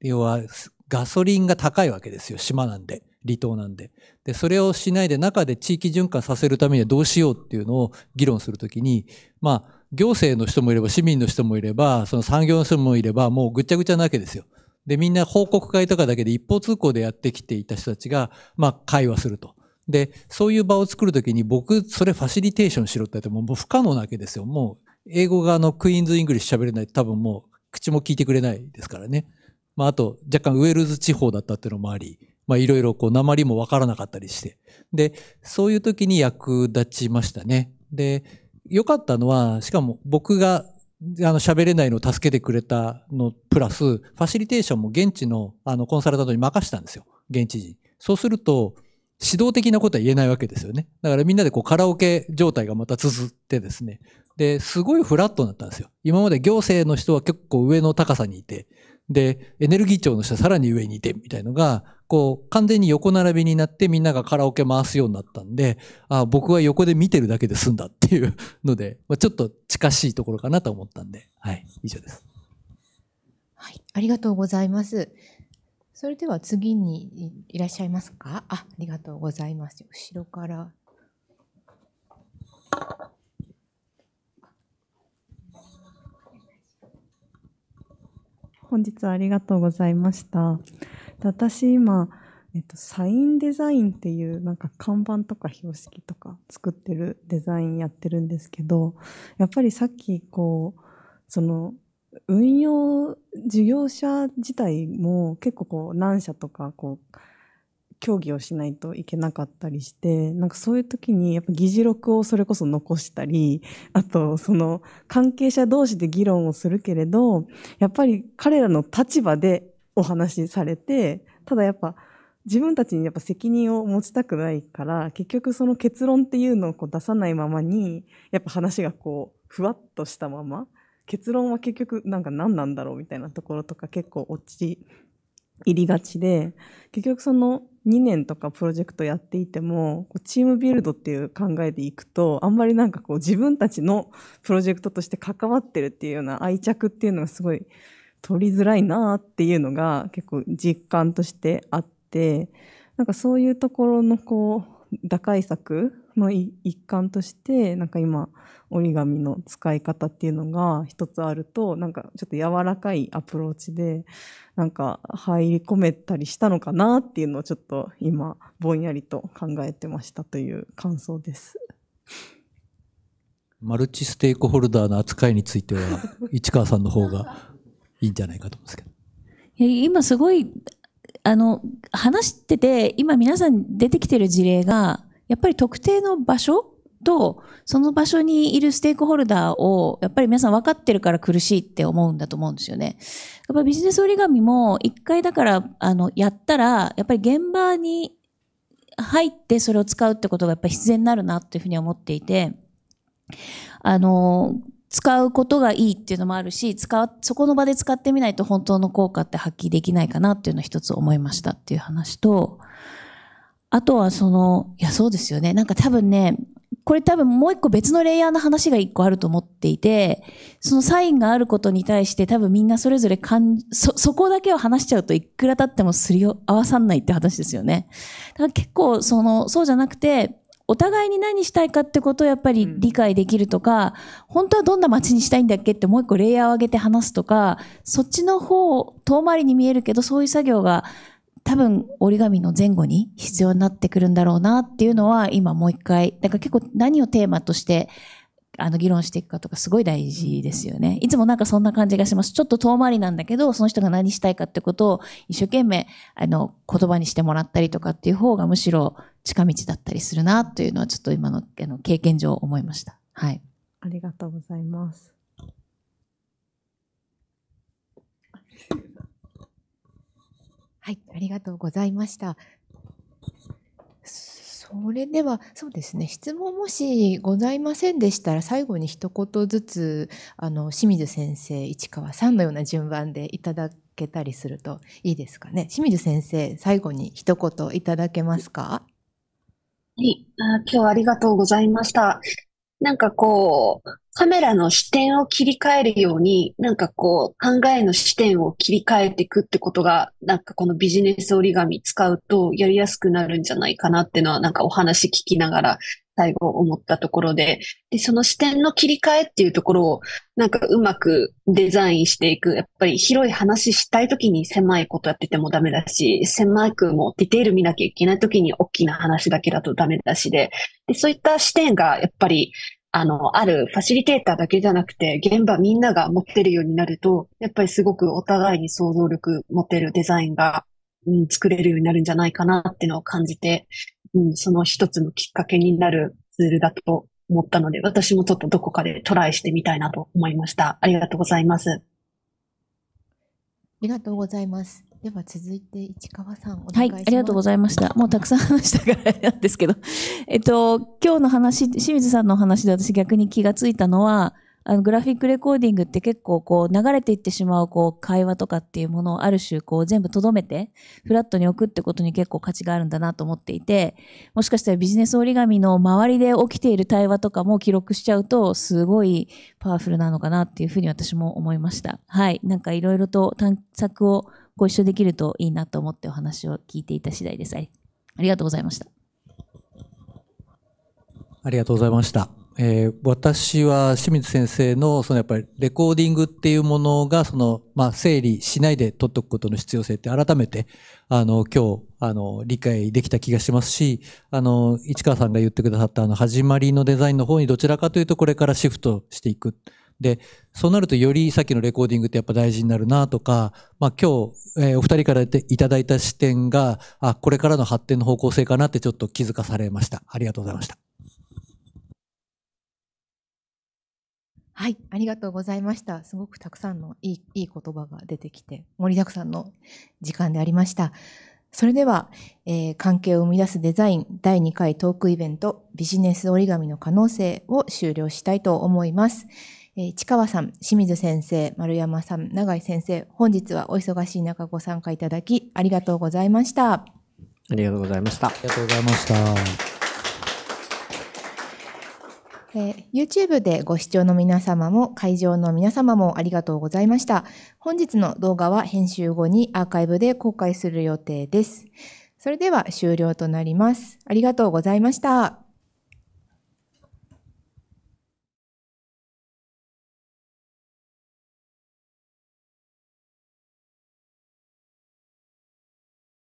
要はガソリンが高いわけですよ。島なんで、離島なんで。で、それをしないで中で地域循環させるためにはどうしようっていうのを議論するときに、まあ、行政の人もいれば、市民の人もいれば、その産業の人もいれば、もうぐちゃぐちゃなわけですよ。で、みんな報告会とかだけで一方通行でやってきていた人たちが、まあ、会話すると。で、そういう場を作るときに僕、それファシリテーションしろって言ってももう不可能なわけですよ。もう、英語があの、クイーンズ・イングリッシュ喋れないと多分もう、口も聞いてくれないですからね。まあ、あと、若干ウェールズ地方だったっていうのもあり、まあ、いろいろこう、鉛もわからなかったりして。で、そういう時に役立ちましたね。で、良かったのは、しかも僕が、あの、喋れないのを助けてくれたの、プラス、ファシリテーションも現地の、あの、コンサルタントに任したんですよ。現地人。そうすると、指導的なことは言えないわけですよね。だからみんなでこうカラオケ状態がまた続ってですね。で、すごいフラットになったんですよ。今まで行政の人は結構上の高さにいて、で、エネルギー庁の人はさらに上にいて、みたいのが、こう、完全に横並びになってみんながカラオケ回すようになったんで、あ僕は横で見てるだけで済んだっていうので、まあ、ちょっと近しいところかなと思ったんで、はい、以上です。はい、ありがとうございます。それでは次にいらっしゃいますかあありがとうございます。後ろから。本日はありがとうございました。私今、えっと、サインデザインっていうなんか看板とか標識とか作ってるデザインやってるんですけどやっぱりさっきこうその運用事業者自体も結構こう何社とかこう協議をしないといけなかったりしてなんかそういう時にやっぱ議事録をそれこそ残したりあとその関係者同士で議論をするけれどやっぱり彼らの立場でお話しされてただやっぱ自分たちにやっぱ責任を持ちたくないから結局その結論っていうのをこう出さないままにやっぱ話がこうふわっとしたまま結論は結局なんか何なんだろうみたいなところとか結構落ち入りがちで結局その2年とかプロジェクトやっていてもチームビルドっていう考えでいくとあんまりなんかこう自分たちのプロジェクトとして関わってるっていうような愛着っていうのがすごい取りづらいなっていうのが結構実感としてあってなんかそういうところのこう打開策の一環としてなんか今折り紙の使い方っていうのが一つあるとなんかちょっと柔らかいアプローチでなんか入り込めたりしたのかなっていうのをちょっと今ぼんやりと考えてましたという感想です。マルチステークホルダーの扱いについては市川さんの方がいいんじゃないかと思うんですけど。いや今すごいあの話してて今皆さん出てきてる事例がやっぱり特定の場所と、その場所にいるステークホルダーを、やっぱり皆さん分かってるから苦しいって思うんだと思うんですよね。やっぱビジネス折り紙も、一回だから、あの、やったら、やっぱり現場に入ってそれを使うってことがやっぱ必然になるなっていうふうに思っていて、あの、使うことがいいっていうのもあるし、使う、そこの場で使ってみないと本当の効果って発揮できないかなっていうのを一つ思いましたっていう話と、あとはその、いや、そうですよね。なんか多分ね、これ多分もう一個別のレイヤーの話が一個あると思っていて、そのサインがあることに対して多分みんなそれぞれ感そ、そこだけを話しちゃうといくら経ってもすり合わさんないって話ですよね。だから結構その、そうじゃなくて、お互いに何したいかってことをやっぱり理解できるとか、うん、本当はどんな街にしたいんだっけってもう一個レイヤーを上げて話すとか、そっちの方、遠回りに見えるけどそういう作業が多分折り紙の前後に必要になってくるんだろうなっていうのは今もう一回、だから結構何をテーマとしてあの議論していくかとかすごい大事ですよね。いつもなんかそんな感じがします。ちょっと遠回りなんだけど、その人が何したいかってことを一生懸命あの言葉にしてもらったりとかっていう方がむしろ近道だったりするなというのはちょっと今のあの経験上思いました。はい。ありがとうございます。はい、ありがとうございました。それでは、そうですね、質問もしございませんでしたら、最後に一言ずつ、あの、清水先生、市川さんのような順番でいただけたりするといいですかね。清水先生、最後に一言いただけますかはい、あ今日はありがとうございました。なんかこう、カメラの視点を切り替えるように、なんかこう、考えの視点を切り替えていくってことが、なんかこのビジネス折り紙使うとやりやすくなるんじゃないかなっていうのは、なんかお話聞きながら最後思ったところで、で、その視点の切り替えっていうところを、なんかうまくデザインしていく。やっぱり広い話したい時に狭いことやっててもダメだし、狭くもディテール見なきゃいけない時に大きな話だけだとダメだしで、で、そういった視点がやっぱりあの、あるファシリテーターだけじゃなくて、現場みんなが持ってるようになると、やっぱりすごくお互いに想像力持てるデザインが、うん、作れるようになるんじゃないかなっていうのを感じて、うん、その一つのきっかけになるツールだと思ったので、私もちょっとどこかでトライしてみたいなと思いました。ありがとうございます。ありがとうございます。では続いて市川さんお願いします。はい、ありがとうございました。もうたくさん話したからなんですけど、えっと、今日の話、清水さんの話で私逆に気がついたのは、あのグラフィックレコーディングって結構こう流れていってしまうこう会話とかっていうものをある種こう全部とどめてフラットに置くってことに結構価値があるんだなと思っていてもしかしたらビジネス折り紙の周りで起きている対話とかも記録しちゃうとすごいパワフルなのかなっていうふうに私も思いましたはいなんかいろいろと探索をご一緒できるといいなと思ってお話を聞いていた次第です。ありがとうございました。ありがとうございました。えー、私は清水先生のそのやっぱりレコーディングっていうものがその、まあ、整理しないで取っとくことの必要性って改めてあの今日あの理解できた気がしますしあの市川さんが言ってくださったあの始まりのデザインの方にどちらかというとこれからシフトしていく。でそうなるとよりさっきのレコーディングってやっぱ大事になるなとか、まあ、今日、えー、お二人からいただいた視点があこれからの発展の方向性かなってちょっと気づかされましたありがとうございましたはいありがとうございましたすごくたくさんのいいいい言葉が出てきて盛りだくさんの時間でありましたそれでは、えー、関係を生み出すデザイン第2回トークイベントビジネス折り紙の可能性を終了したいと思います。えー、市川さん、清水先生、丸山さん、永井先生、本日はお忙しい中ご参加いただきありがとうございました。ありがとうございました。ありがとうございました。えー、YouTube でご視聴の皆様も会場の皆様もありがとうございました。本日の動画は編集後にアーカイブで公開する予定です。それでは終了となります。ありがとうございました。